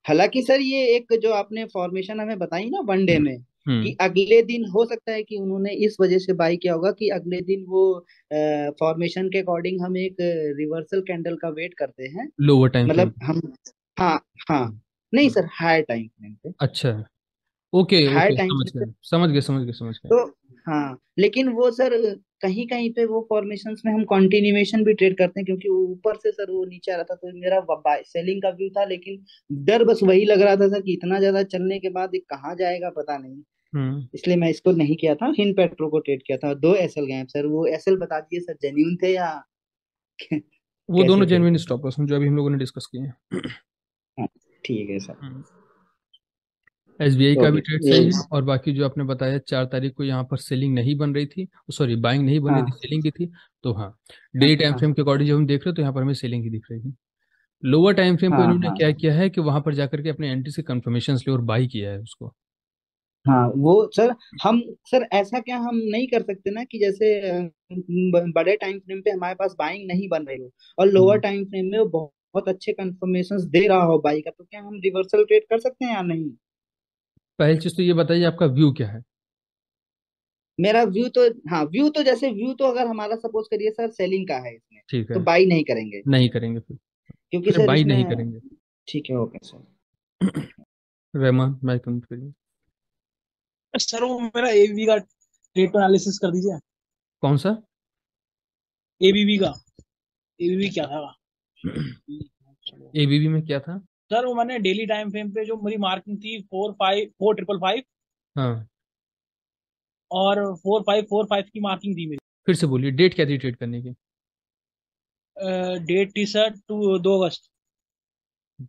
हालांकि सर ये एक जो आपने फॉर्मेशन हमें बताई ना वनडे हम्म, में हम्म। कि अगले दिन हो सकता है कि उन्होंने इस वजह से बाई किया होगा कि अगले दिन वो फॉर्मेशन के अकॉर्डिंग हम एक रिवर्सल कैंडल का वेट करते हैं लोअर टाइम फ्रेम मतलब हम हाँ हाँ नहीं हम्म। सर हाई टाइम फ्रेम पे अच्छा ओके हायर टाइम समझ गए समझ गए समझ गए समझ गए तो हाँ लेकिन वो सर कहीं कहीं पे वो फॉर्मेशन में हम कॉन्टिन्यूएशन भी ट्रेड करते हैं क्योंकि ऊपर से सर वो नीचे आ रहा था तो मेरा बाय सेलिंग का व्यू था लेकिन डर बस वही लग रहा था सर कि इतना ज्यादा चलने के बाद कहाँ जाएगा पता नहीं हम्म। इसलिए मैं इसको नहीं किया था हिंद पेट्रो को ट्रेड किया था दो एस एल गए सर वो एस एल बता दिए सर जेन्यून थे या वो दोनों थे जेन्यून स्टॉप जो अभी हम लोगों ने डिस्कस किए हैं हाँ, ठीक है सर हम्म। एसबीआई तो का भी ट्रेड सही है और बाकी जो आपने बताया चार तारीख को यहाँ पर सेलिंग नहीं बन रही थी सॉरी बाइंग नहीं बन रही हाँ। थी सेलिंग की थी तो हाँ डे टाइम फ्रेम के अकॉर्डिंग जब हम देख रहे हैं तो यहाँ पर हमें सेलिंग ही दिख रही है लोअर टाइम फ्रेम पर इन्होंने हाँ, क्या हाँ। किया है कि वहां पर जाकर के अपने एंट्री से कंफर्मेशन ले और बाई किया है उसको हाँ वो सर हम सर ऐसा क्या हम नहीं कर सकते ना कि जैसे बड़े टाइम फ्रेम पे हमारे पास बाइंग नहीं बन रही हो और लोअर टाइम फ्रेम में वो बहुत अच्छे कंफर्मेशन दे रहा हो बाई का तो क्या हम रिवर्सल ट्रेड कर सकते हैं या नहीं पहली चीज तो ये बताइए आपका व्यू क्या है मेरा व्यू तो हाँ व्यू तो जैसे व्यू तो अगर हमारा सपोज करिए सर सेलिंग का है इसमें ठीक तो है तो बाई नहीं करेंगे नहीं करेंगे फिर क्योंकि अच्छा, सर बाई नहीं करेंगे ठीक है ओके सर रहमान मैं कर सर वो मेरा एवी का रेट एनालिसिस कर दीजिए कौन सा एबीबी का एबीबी क्या था एबीबी में क्या था सर वो मैंने डेली टाइम फ्रेम पे जो मेरी मार्किंग थी four five four triple five और फोर फाइव फोर फाइव की मार्किंग थी मेरी फिर से बोलिए डेट क्या थी ट्रेड करने की डेट थी सर टू दो अगस्त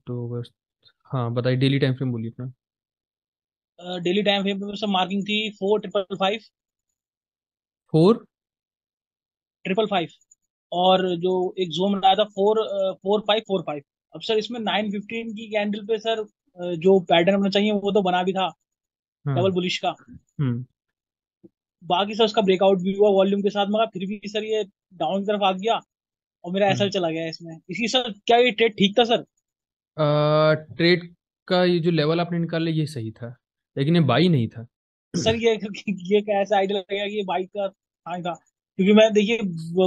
दो अगस्त हाँ बताइए डेली टाइम फ्रेम बोलिए अपना डेली टाइम फ्रेम पे सर मार्किंग थी four triple five four triple five और जो एक जोम आया था four four five four five अब सर इसमें नाइन फिफ्टीन की कैंडल पे सर जो पैटर्न होना चाहिए वो तो बना भी था डबल हम्म। बुलिश का हम्म। बाकी सर उसका ब्रेकआउट भी हुआ वॉल्यूम के साथ मगर फिर भी सर ये डाउन की तरफ आ गया और मेरा ऐसा हम्म। चला गया इसमें इसी सर क्या ये ट्रेड ठीक था सर ट्रेड का ये जो लेवल आपने निकाल लिया ये सही था लेकिन ये बाई नहीं था सर ये ये कैसा आइडिया लगेगा कि ये बाई का था क्योंकि मैं देखिए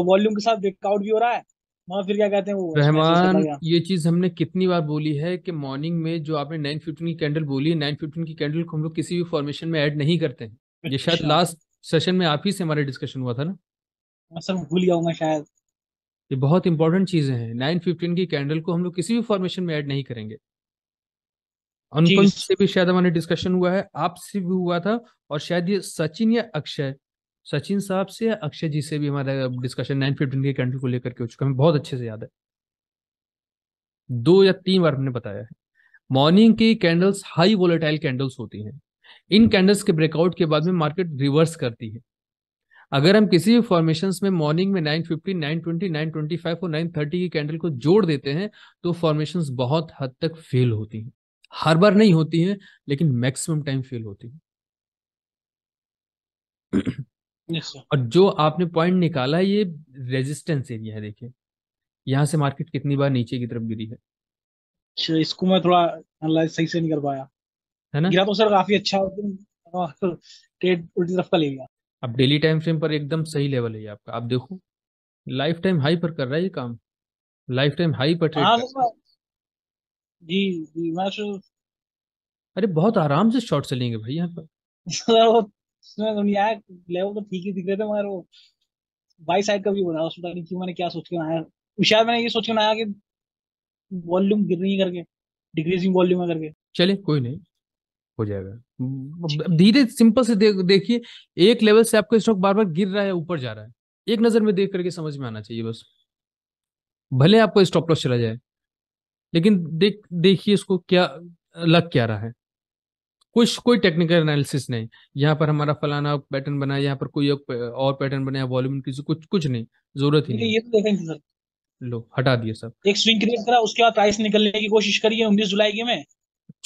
वॉल्यूम के साथ ब्रेकआउट भी हो रहा है हाँ फिर क्या कहते हैं वो रहमान तो ये चीज हमने कितनी बार बोली है कि मॉर्निंग में जो आपने नाइन फिफ्टीन की कैंडल बोली है नाइन फिफ्टीन की कैंडल को हम लोग किसी भी फॉर्मेशन में ऐड नहीं करते हैं ये शायद लास्ट अच्छा। सेशन में आप ही से हमारे डिस्कशन हुआ था ना सर भूल गया हूँ शायद ये बहुत इंपॉर्टेंट चीजें हैं नाइन फिफ्टीन की कैंडल को हम लोग किसी भी फॉर्मेशन में ऐड नहीं करेंगे अनुपम से भी शायद हमारे डिस्कशन हुआ है आपसे भी हुआ था और शायद ये सचिन या अक्षय सचिन साहब से या अक्षय जी से भी हमारा डिस्कशन नाइन फिफ्टीन के कैंडल को लेकर के हो चुका है बहुत अच्छे से याद है दो या तीन बार हमने बताया है मॉर्निंग की कैंडल्स हाई वोलेटाइल कैंडल्स होती हैं इन कैंडल्स के ब्रेकआउट के बाद में मार्केट रिवर्स करती है अगर हम किसी भी फॉर्मेशन में मॉर्निंग में 950, 920, 925 और 930 की कैंडल को जोड़ देते हैं तो फॉर्मेशन बहुत हद तक फेल होती हैं हर बार नहीं होती हैं लेकिन मैक्सिमम टाइम फेल होती है और जो आपने पॉइंट निकाला ये रेजिस्टेंस एरिया है देखिए यहाँ से मार्केट कितनी बार नीचे की तरफ गिरी है अच्छा, इसको मैं थोड़ा सही से नहीं कर पाया है ना गिरा तो सर काफी अच्छा ट्रेड हाँ, उल्टी तरफ का ले गया अब डेली टाइम फ्रेम पर एकदम सही लेवल है आपका आप देखो लाइफ टाइम हाई पर कर रहा है ये काम लाइफ टाइम हाई पर ट्रेड हाँ, जी जी मैं तो अरे बहुत आराम से शॉर्ट सेलिंग है भाई यहाँ पर यार लेवल तो ठीक ही दिख रहे थे मगर वो बाई साइड का भी बना उस पता नहीं क्यों मैंने क्या सोच के बनाया शायद मैंने ये सोच के बनाया कि वॉल्यूम गिर रही है करके डिक्रीजिंग वॉल्यूम है करके चलिए कोई नहीं हो जाएगा धीरे सिंपल से दे, देखिए एक लेवल से आपका स्टॉक बार बार गिर रहा है ऊपर जा रहा है एक नजर में देख करके समझ में आना चाहिए बस भले आपको स्टॉप लॉस चला जाए लेकिन देख देखिए इसको क्या लग क्या रहा है कुछ कोई टेक्निकल एनालिसिस नहीं यहाँ पर हमारा फलाना पैटर्न बना यहाँ पर कोई और पैटर्न बना वॉल्यूम इंक्रीज कुछ कुछ नहीं जरूरत ही नहीं ये तो देखेंगे सर लो हटा दिए सब एक स्विंग क्रिएट करा उसके बाद प्राइस निकलने की कोशिश करिए उन्नीस जुलाई के में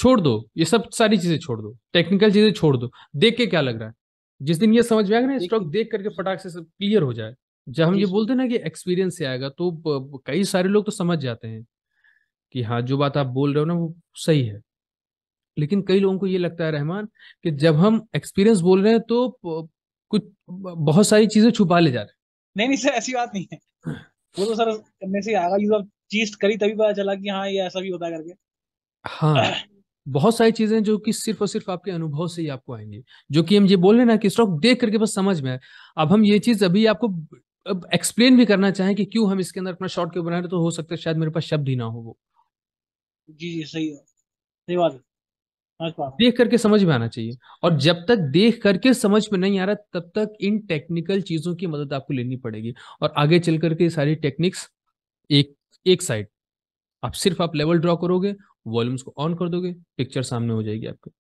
छोड़ दो ये सब सारी चीजें छोड़ दो टेक्निकल चीजें छोड़ दो देख के क्या लग रहा है जिस दिन ये समझ में आएगा ना स्टॉक देख करके फटाक से सब क्लियर हो जाए जब हम ये बोलते हैं ना कि एक्सपीरियंस से आएगा तो कई सारे लोग तो समझ जाते हैं कि हाँ जो बात आप बोल रहे हो ना वो सही है लेकिन कई लोगों को ये लगता है रहमान कि जब हम एक्सपीरियंस बोल रहे हैं तो कुछ बहुत सारी चीजें छुपा ले जा रहे हैं नहीं नहीं सर ऐसी बात नहीं है हाँ। वो तो सर करने से आगा ये सब चीज करी तभी पता चला कि हाँ ये ऐसा भी होता करके हाँ बहुत सारी चीजें जो कि सिर्फ और सिर्फ आपके अनुभव से ही आपको आएंगी जो कि हम ये बोल रहे हैं ना कि स्टॉक देख करके बस समझ में आए अब हम ये चीज अभी आपको अब एक्सप्लेन भी करना चाहें कि क्यों हम इसके अंदर अपना शॉर्ट क्यों बना रहे तो हो सकता है शायद मेरे पास शब्द ही ना हो वो जी जी सही है सही बात है हाँ, देख करके समझ में आना चाहिए और जब तक देख करके समझ में नहीं आ रहा तब तक इन टेक्निकल चीजों की मदद आपको लेनी पड़ेगी और आगे चल करके सारी टेक्निक्स एक एक साइड आप सिर्फ आप लेवल ड्रॉ करोगे वॉल्यूम्स को ऑन कर दोगे पिक्चर सामने हो जाएगी आपके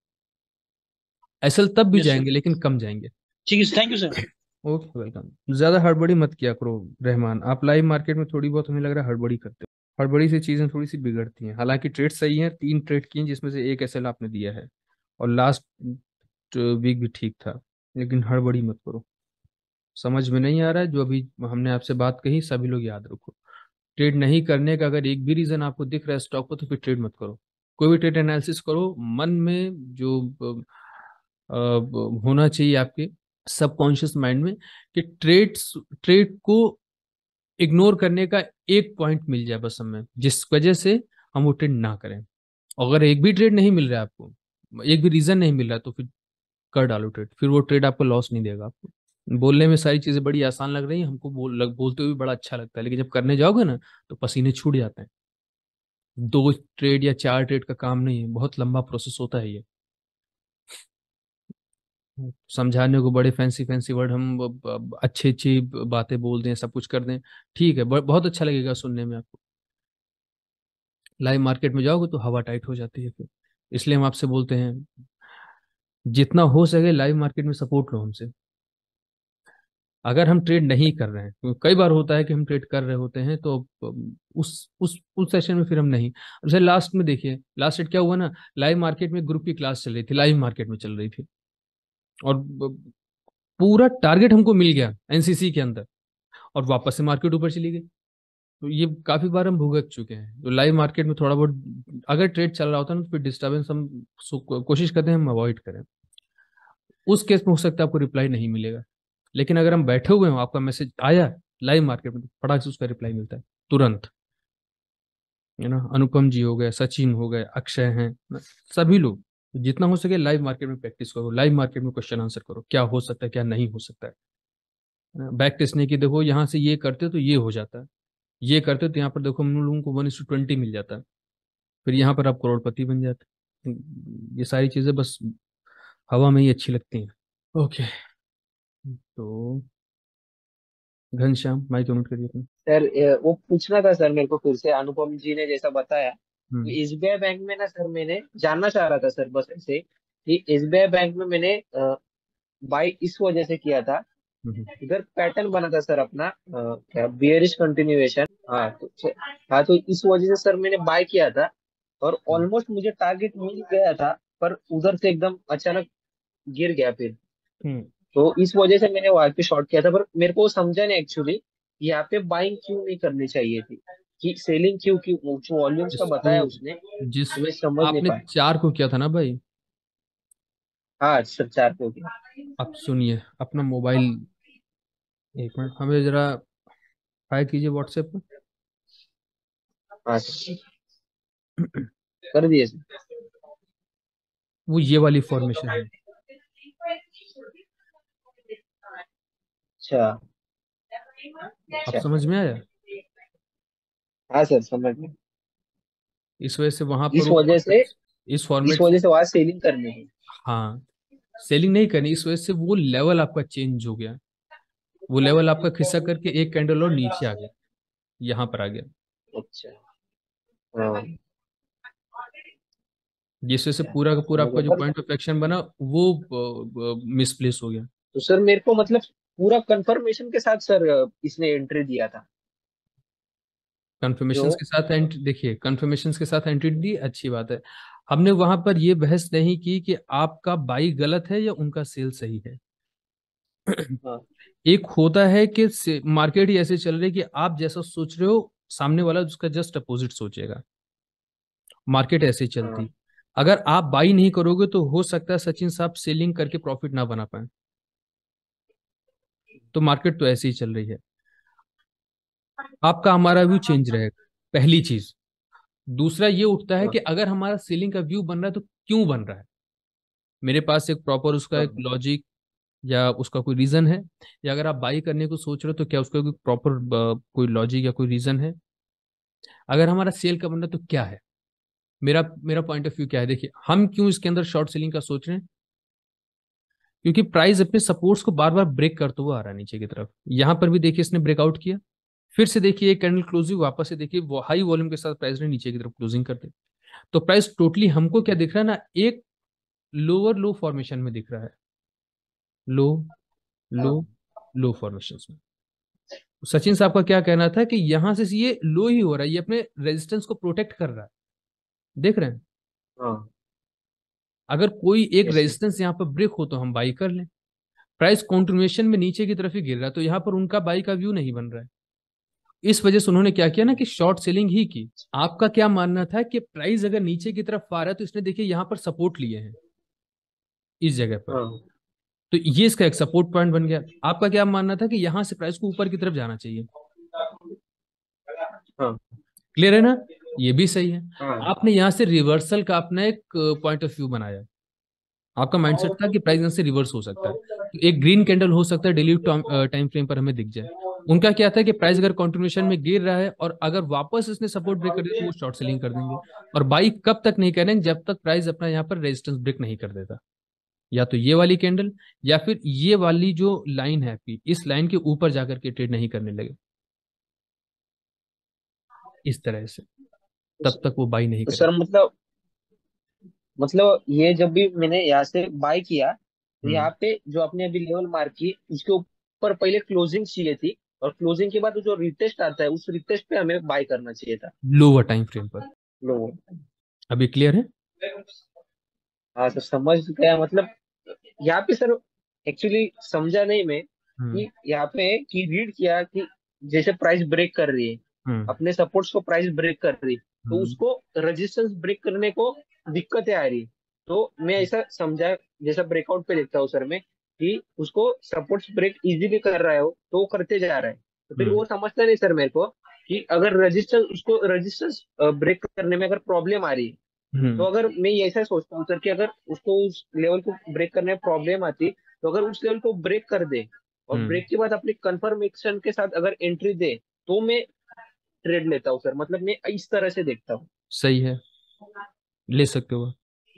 एसल तब भी yes, जाएंगे लेकिन कम जाएंगे ठीक है thank you sir okay welcome ज्यादा हड़बड़ी मत किया करो रहमान आप लाइव मार्केट में थोड़ी बहुत हमें लग रहा है हड़बड़ी करते हो और बड़ी सी चीज़ें थोड़ी सी बिगड़ती हैं हालांकि ट्रेड सही हैं तीन ट्रेड की हैं जिसमें से एक एसएल आपने दिया है और लास्ट वीक भी ठीक था लेकिन हड़बड़ी मत करो समझ में नहीं आ रहा है जो अभी हमने आपसे बात कही सभी लोग याद रखो ट्रेड नहीं करने का अगर एक भी रीज़न आपको दिख रहा है स्टॉक को तो फिर ट्रेड मत करो कोई भी ट्रेड एनालिसिस करो मन में जो आ, होना चाहिए आपके सबकॉन्शियस माइंड में कि ट्रेड ट्रेड को इग्नोर करने का एक पॉइंट मिल जाए बस हमें जिस वजह से हम वो ट्रेड ना करें अगर एक भी ट्रेड नहीं मिल रहा है आपको एक भी रीज़न नहीं मिल रहा तो फिर कर डालो ट्रेड फिर वो ट्रेड आपको लॉस नहीं देगा आपको बोलने में सारी चीज़ें बड़ी आसान लग रही हैं हमको बोल लग, बोलते हुए बड़ा अच्छा लगता है लेकिन जब करने जाओगे ना तो पसीने छूट जाते हैं दो ट्रेड या चार ट्रेड का काम नहीं है बहुत लंबा प्रोसेस होता है ये समझाने को बड़े फैंसी फैंसी वर्ड हम अच्छी अच्छी बातें बोल दें सब कुछ कर दें ठीक है बहुत अच्छा लगेगा सुनने में आपको लाइव मार्केट में जाओगे तो हवा टाइट हो जाती है फिर इसलिए हम आपसे बोलते हैं जितना हो सके लाइव मार्केट में सपोर्ट लो हमसे अगर हम ट्रेड नहीं कर रहे हैं कई बार होता है कि हम ट्रेड कर रहे होते हैं तो उस उस उस सेशन में फिर हम नहीं जैसे लास्ट में देखिए लास्ट सेट क्या हुआ ना लाइव मार्केट में ग्रुप की क्लास चल रही थी लाइव मार्केट में चल रही थी और पूरा टारगेट हमको मिल गया एनसीसी के अंदर और वापस से मार्केट ऊपर चली गई तो ये काफी बार हम भुगत चुके हैं तो लाइव मार्केट में थोड़ा बहुत अगर ट्रेड चल रहा होता है ना तो फिर डिस्टर्बेंस हम कोशिश करते हैं हम अवॉइड करें उस केस में हो सकता है आपको रिप्लाई नहीं मिलेगा लेकिन अगर हम बैठे हुए हैं आपका मैसेज आया लाइव मार्केट में तो फटाक से उसका रिप्लाई मिलता है तुरंत है ना अनुपम जी हो गए सचिन हो गए अक्षय हैं सभी लोग तो जितना हो सके लाइव मार्केट में प्रैक्टिस करो लाइव मार्केट में क्वेश्चन आंसर करो क्या हो सकता है क्या नहीं हो सकता है बैक टेस्ट नहीं कि देखो यहाँ से ये करते तो ये हो जाता है ये करते तो यहाँ पर देखो हम लोगों को वन इंस ट्वेंटी मिल जाता है फिर यहाँ पर आप करोड़पति बन जाते ये सारी चीज़ें बस हवा में ही अच्छी लगती हैं ओके तो घनश्याम माइक कमेंट करिए सर वो पूछना था सर मेरे को फिर से अनुपम जी ने जैसा बताया एस बी आई बैंक में ना सर मैंने जानना चाह रहा था सर बस ऐसे कि आई बैंक में मैंने बाई इस वजह से किया था हम्म। इधर पैटर्न बना था सर अपना क्या बियरिश कंटिन्यूएशन हाँ तो हाँ तो इस वजह से सर मैंने बाय किया था और ऑलमोस्ट हम्म। मुझे टारगेट मिल गया था पर उधर से एकदम अचानक गिर गया फिर हम्म। तो इस वजह से मैंने वहां पे शॉर्ट किया था पर मेरे को समझा नहीं एक्चुअली यहाँ पे बाइंग क्यों नहीं करनी चाहिए थी की सेलिंग क्यों की जो वॉल्यूम का बताया उसने जिस समझ आपने नहीं चार को किया था ना भाई हाँ सर चार को किया अब सुनिए अपना मोबाइल एक मिनट हमें जरा हाई कीजिए व्हाट्सएप पर हाँ, कर दिए वो ये वाली फॉर्मेशन है अच्छा आप समझ में आया हाँ सर समझ में इस वजह से वहां इस पर वजह से इस फॉर्मेट इस वजह से वहां सेलिंग करनी है हाँ सेलिंग नहीं करनी इस वजह से वो लेवल आपका चेंज हो गया वो लेवल आपका खिस्सा करके एक कैंडल और नीचे आ गया यहाँ पर आ गया अच्छा हाँ। जिस वजह से अच्छा, पूरा का पूरा आपका जो पॉइंट ऑफ एक्शन बना वो मिसप्लेस हो गया तो सर मेरे को मतलब पूरा कंफर्मेशन के साथ सर इसने एंट्री दिया था कन्फर्मेशन तो के साथ एंट्री देखिए कन्फर्मेशन के साथ एंट्री दी अच्छी बात है हमने वहां पर यह बहस नहीं की कि आपका बाई गलत है या उनका सेल सही है हाँ। एक होता है कि मार्केट ही ऐसे चल रही है कि आप जैसा सोच रहे हो सामने वाला उसका जस्ट अपोजिट सोचेगा मार्केट हाँ, ऐसे चलती हाँ। अगर आप बाई नहीं करोगे तो हो सकता है सचिन साहब सेलिंग करके प्रॉफिट ना बना पाए तो मार्केट तो ऐसे ही चल रही है आपका हमारा व्यू चेंज रहेगा पहली चीज दूसरा ये उठता है कि हाँ। अगर हमारा सीलिंग का व्यू बन रहा है तो क्यों बन रहा है मेरे पास एक प्रॉपर उसका एक लॉजिक हाँ। या उसका कोई रीजन है या अगर आप बाई करने को सोच रहे हो तो क्या उसका कोई प्रॉपर कोई लॉजिक या कोई रीजन है अगर हमारा सेल का बन रहा है तो क्या है मेरा मेरा पॉइंट ऑफ व्यू क्या है देखिए हम क्यों इसके अंदर शॉर्ट सेलिंग का सोच रहे हैं क्योंकि प्राइस अपने सपोर्ट्स को बार बार ब्रेक करते हुए आ रहा है नीचे की तरफ यहां पर भी देखिए इसने ब्रेकआउट किया फिर से देखिए कैंडल क्लोजिंग वापस से देखिए वो हाई वॉल्यूम के साथ प्राइस ने नीचे की तरफ क्लोजिंग कर दी तो प्राइस टोटली हमको क्या दिख रहा है ना एक लोअर लो फॉर्मेशन में दिख रहा है लो लो लो फॉर्मेशन में सचिन साहब का क्या कहना था कि यहां से ये लो ही हो रहा है ये अपने रेजिस्टेंस को प्रोटेक्ट कर रहा है देख रहे हैं हाँ। अगर कोई एक रेजिस्टेंस यहाँ पर ब्रेक हो तो हम बाई कर लें प्राइस कॉन्ट्रीब्यूशन में नीचे की तरफ ही गिर रहा है तो यहाँ पर उनका बाई का व्यू नहीं बन रहा है इस वजह से उन्होंने क्या किया ना कि शॉर्ट सेलिंग ही की आपका क्या मानना था कि प्राइस अगर नीचे की तरफ आ रहा है तो इसने देखिए यहाँ पर सपोर्ट लिए हैं इस जगह पर हाँ। तो ये इसका एक सपोर्ट पॉइंट बन गया आपका क्या मानना था कि यहाँ से प्राइस को ऊपर की तरफ जाना चाहिए क्लियर हाँ। है ना ये भी सही है हाँ। आपने यहाँ से रिवर्सल का अपना एक पॉइंट ऑफ व्यू बनाया आपका माइंडसेट था कि प्राइस से रिवर्स हो सकता है तो एक ग्रीन कैंडल हो सकता है डेली टाइम फ्रेम पर हमें दिख जाए उनका क्या था कि प्राइस अगर कॉन्टिन्यूशन में गिर रहा है और अगर वापस इसने सपोर्ट ब्रेक कर दिया तो वो शॉर्ट सेलिंग कर देंगे और बाई कब तक नहीं करेंगे जब तक प्राइस अपना यहाँ पर रेजिस्टेंस ब्रेक नहीं कर देता या तो ये वाली कैंडल या फिर ये वाली जो लाइन है इस लाइन के ऊपर जाकर के ट्रेड नहीं करने लगे इस तरह से तब तक वो बाई नहीं तो सर मतलब मतलब ये जब भी मैंने यहाँ से बाय किया तो हम्म। यहाँ पे जो आपने अभी लेवल मार की इसके ऊपर पहले क्लोजिंग चाहिए थी और क्लोजिंग के बाद जो रिटेस्ट आता है उस रिटेस्ट पे हमें बाय करना चाहिए था लोअर टाइम फ्रेम पर लोअर अभी क्लियर है हाँ तो समझ गया मतलब यहाँ पे सर एक्चुअली समझा नहीं मैं हम्म। कि यहाँ पे कि रीड किया कि जैसे प्राइस ब्रेक कर रही है हम्म। अपने सपोर्ट्स को प्राइस ब्रेक कर रही है तो उसको रेजिस्टेंस ब्रेक करने को दिक्कतें आ रही तो मैं ऐसा समझा जैसा ब्रेकआउट पे देखता हूँ सर में कि उसको सपोर्ट ब्रेक इजीली कर रहा है वो तो वो करते जा रहा है तो फिर हम्म। वो समझता नहीं सर मेरे को कि अगर रजिस्टेंस उसको रजिस्टेंस ब्रेक करने में अगर प्रॉब्लम आ रही है हम्म। तो अगर मैं ऐसा सोचता हूँ सर कि अगर उसको उस लेवल को ब्रेक करने में प्रॉब्लम आती तो अगर उस लेवल को ब्रेक कर दे और ब्रेक हम्म। के बाद अपने कंफर्मेशन के साथ अगर एंट्री दे तो मैं ट्रेड लेता हूँ सर मतलब मैं इस तरह से देखता हूँ सही है ले सकते हो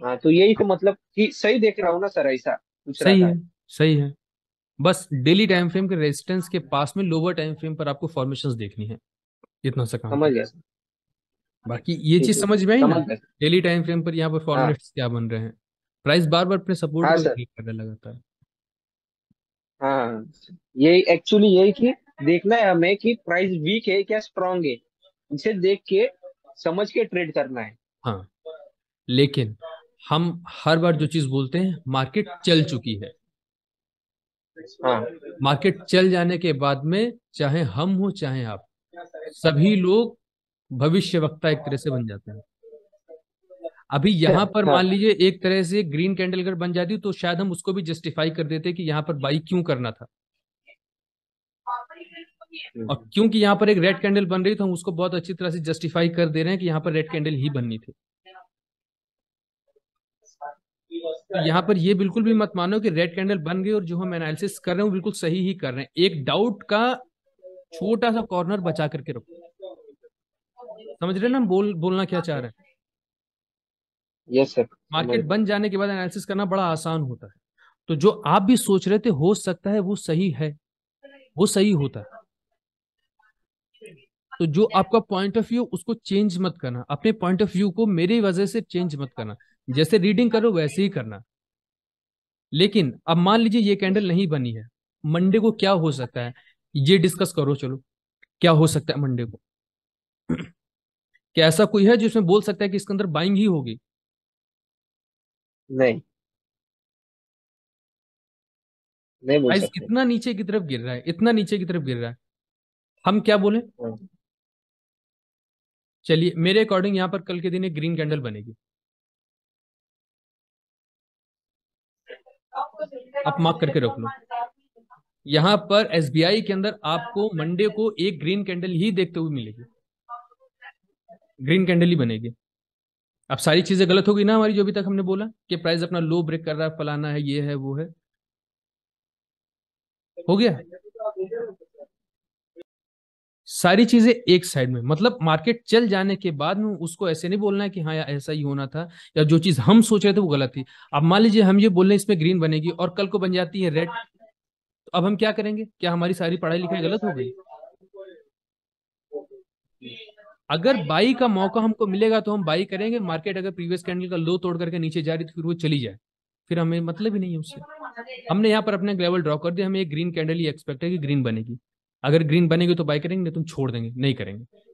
हाँ तो यही तो मतलब कि सही देख रहा हूँ ना सर ऐसा कुछ सही है सही है बस डेली टाइम फ्रेम के रेजिस्टेंस के पास में लोअर टाइम फ्रेम पर आपको फॉर्मेशंस देखनी है इतना सा काम समझ गया बाकी ये चीज समझ में आई ना डेली टाइम फ्रेम पर यहाँ पर फॉर्मेट हाँ। क्या बन रहे हैं प्राइस बार बार अपने सपोर्ट हाँ को कर रहा लगातार हाँ ये एक्चुअली यही कि देखना है हमें कि प्राइस वीक है क्या स्ट्रॉन्ग है इसे देख के समझ के ट्रेड करना है हाँ लेकिन हम हर बार जो चीज बोलते हैं मार्केट चल चुकी है हाँ। मार्केट चल जाने के बाद में चाहे हम हो चाहे आप सभी लोग भविष्य वक्ता एक तरह से बन जाते हैं अभी यहां पर हाँ। मान लीजिए एक तरह से ग्रीन कैंडल अगर बन जाती तो शायद हम उसको भी जस्टिफाई कर देते कि यहां पर बाई क्यों करना था हम्म। और क्योंकि यहां पर एक रेड कैंडल बन रही तो हम उसको बहुत अच्छी तरह से जस्टिफाई कर दे रहे हैं कि यहां पर रेड कैंडल ही बननी थी यहाँ पर ये बिल्कुल भी मत मानो कि रेड कैंडल बन गई और जो हम एनालिसिस कर रहे हैं बिल्कुल सही ही कर रहे हैं एक डाउट का छोटा सा कॉर्नर बचा करके रखो समझ रहे ना बोल बोलना क्या चाह रहे हैं यस सर मार्केट बन जाने के बाद एनालिसिस करना बड़ा आसान होता है तो जो आप भी सोच रहे थे हो सकता है वो सही है वो सही होता है तो जो आपका पॉइंट ऑफ व्यू उसको चेंज मत करना अपने पॉइंट ऑफ व्यू को मेरी वजह से चेंज मत करना जैसे रीडिंग करो वैसे ही करना लेकिन अब मान लीजिए ये कैंडल नहीं बनी है मंडे को क्या हो सकता है ये डिस्कस करो चलो क्या हो सकता है मंडे को क्या ऐसा कोई है जिसमें बोल सकता है कि इसके अंदर बाइंग ही होगी नहीं नहीं बोल कितना नीचे की तरफ गिर रहा है इतना नीचे की तरफ गिर रहा है हम क्या बोले हाँ। चलिए मेरे अकॉर्डिंग यहां पर कल के दिन एक ग्रीन कैंडल बनेगी आप मार्क करके रख लो यहाँ पर एस के अंदर आपको मंडे को एक ग्रीन कैंडल ही देखते हुए मिलेगी ग्रीन कैंडल ही बनेगी अब सारी चीजें गलत होगी ना हमारी जो अभी तक हमने बोला कि प्राइस अपना लो ब्रेक कर रहा है फलाना है ये है वो है हो गया सारी चीजें एक साइड में मतलब मार्केट चल जाने के बाद में उसको ऐसे नहीं बोलना है कि हाँ या ऐसा ही होना था या जो चीज हम सोच रहे थे वो गलत थी अब मान लीजिए हम ये बोल रहे हैं इसमें ग्रीन बनेगी और कल को बन जाती है रेड तो अब हम क्या करेंगे क्या हमारी सारी पढ़ाई लिखाई गलत हो गई अगर बाई का मौका हमको मिलेगा तो हम बाई करेंगे मार्केट अगर प्रीवियस कैंडल का लो तोड़ करके नीचे जा रही तो फिर वो चली जाए फिर हमें मतलब ही नहीं है उससे हमने यहाँ पर अपने लेवल ड्रॉ कर दिया हमें ग्रीन कैंडल ही एक्सपेक्ट है कि ग्रीन बनेगी अगर ग्रीन बनेगी तो बाई करेंगे तुम तो छोड़ देंगे नहीं करेंगे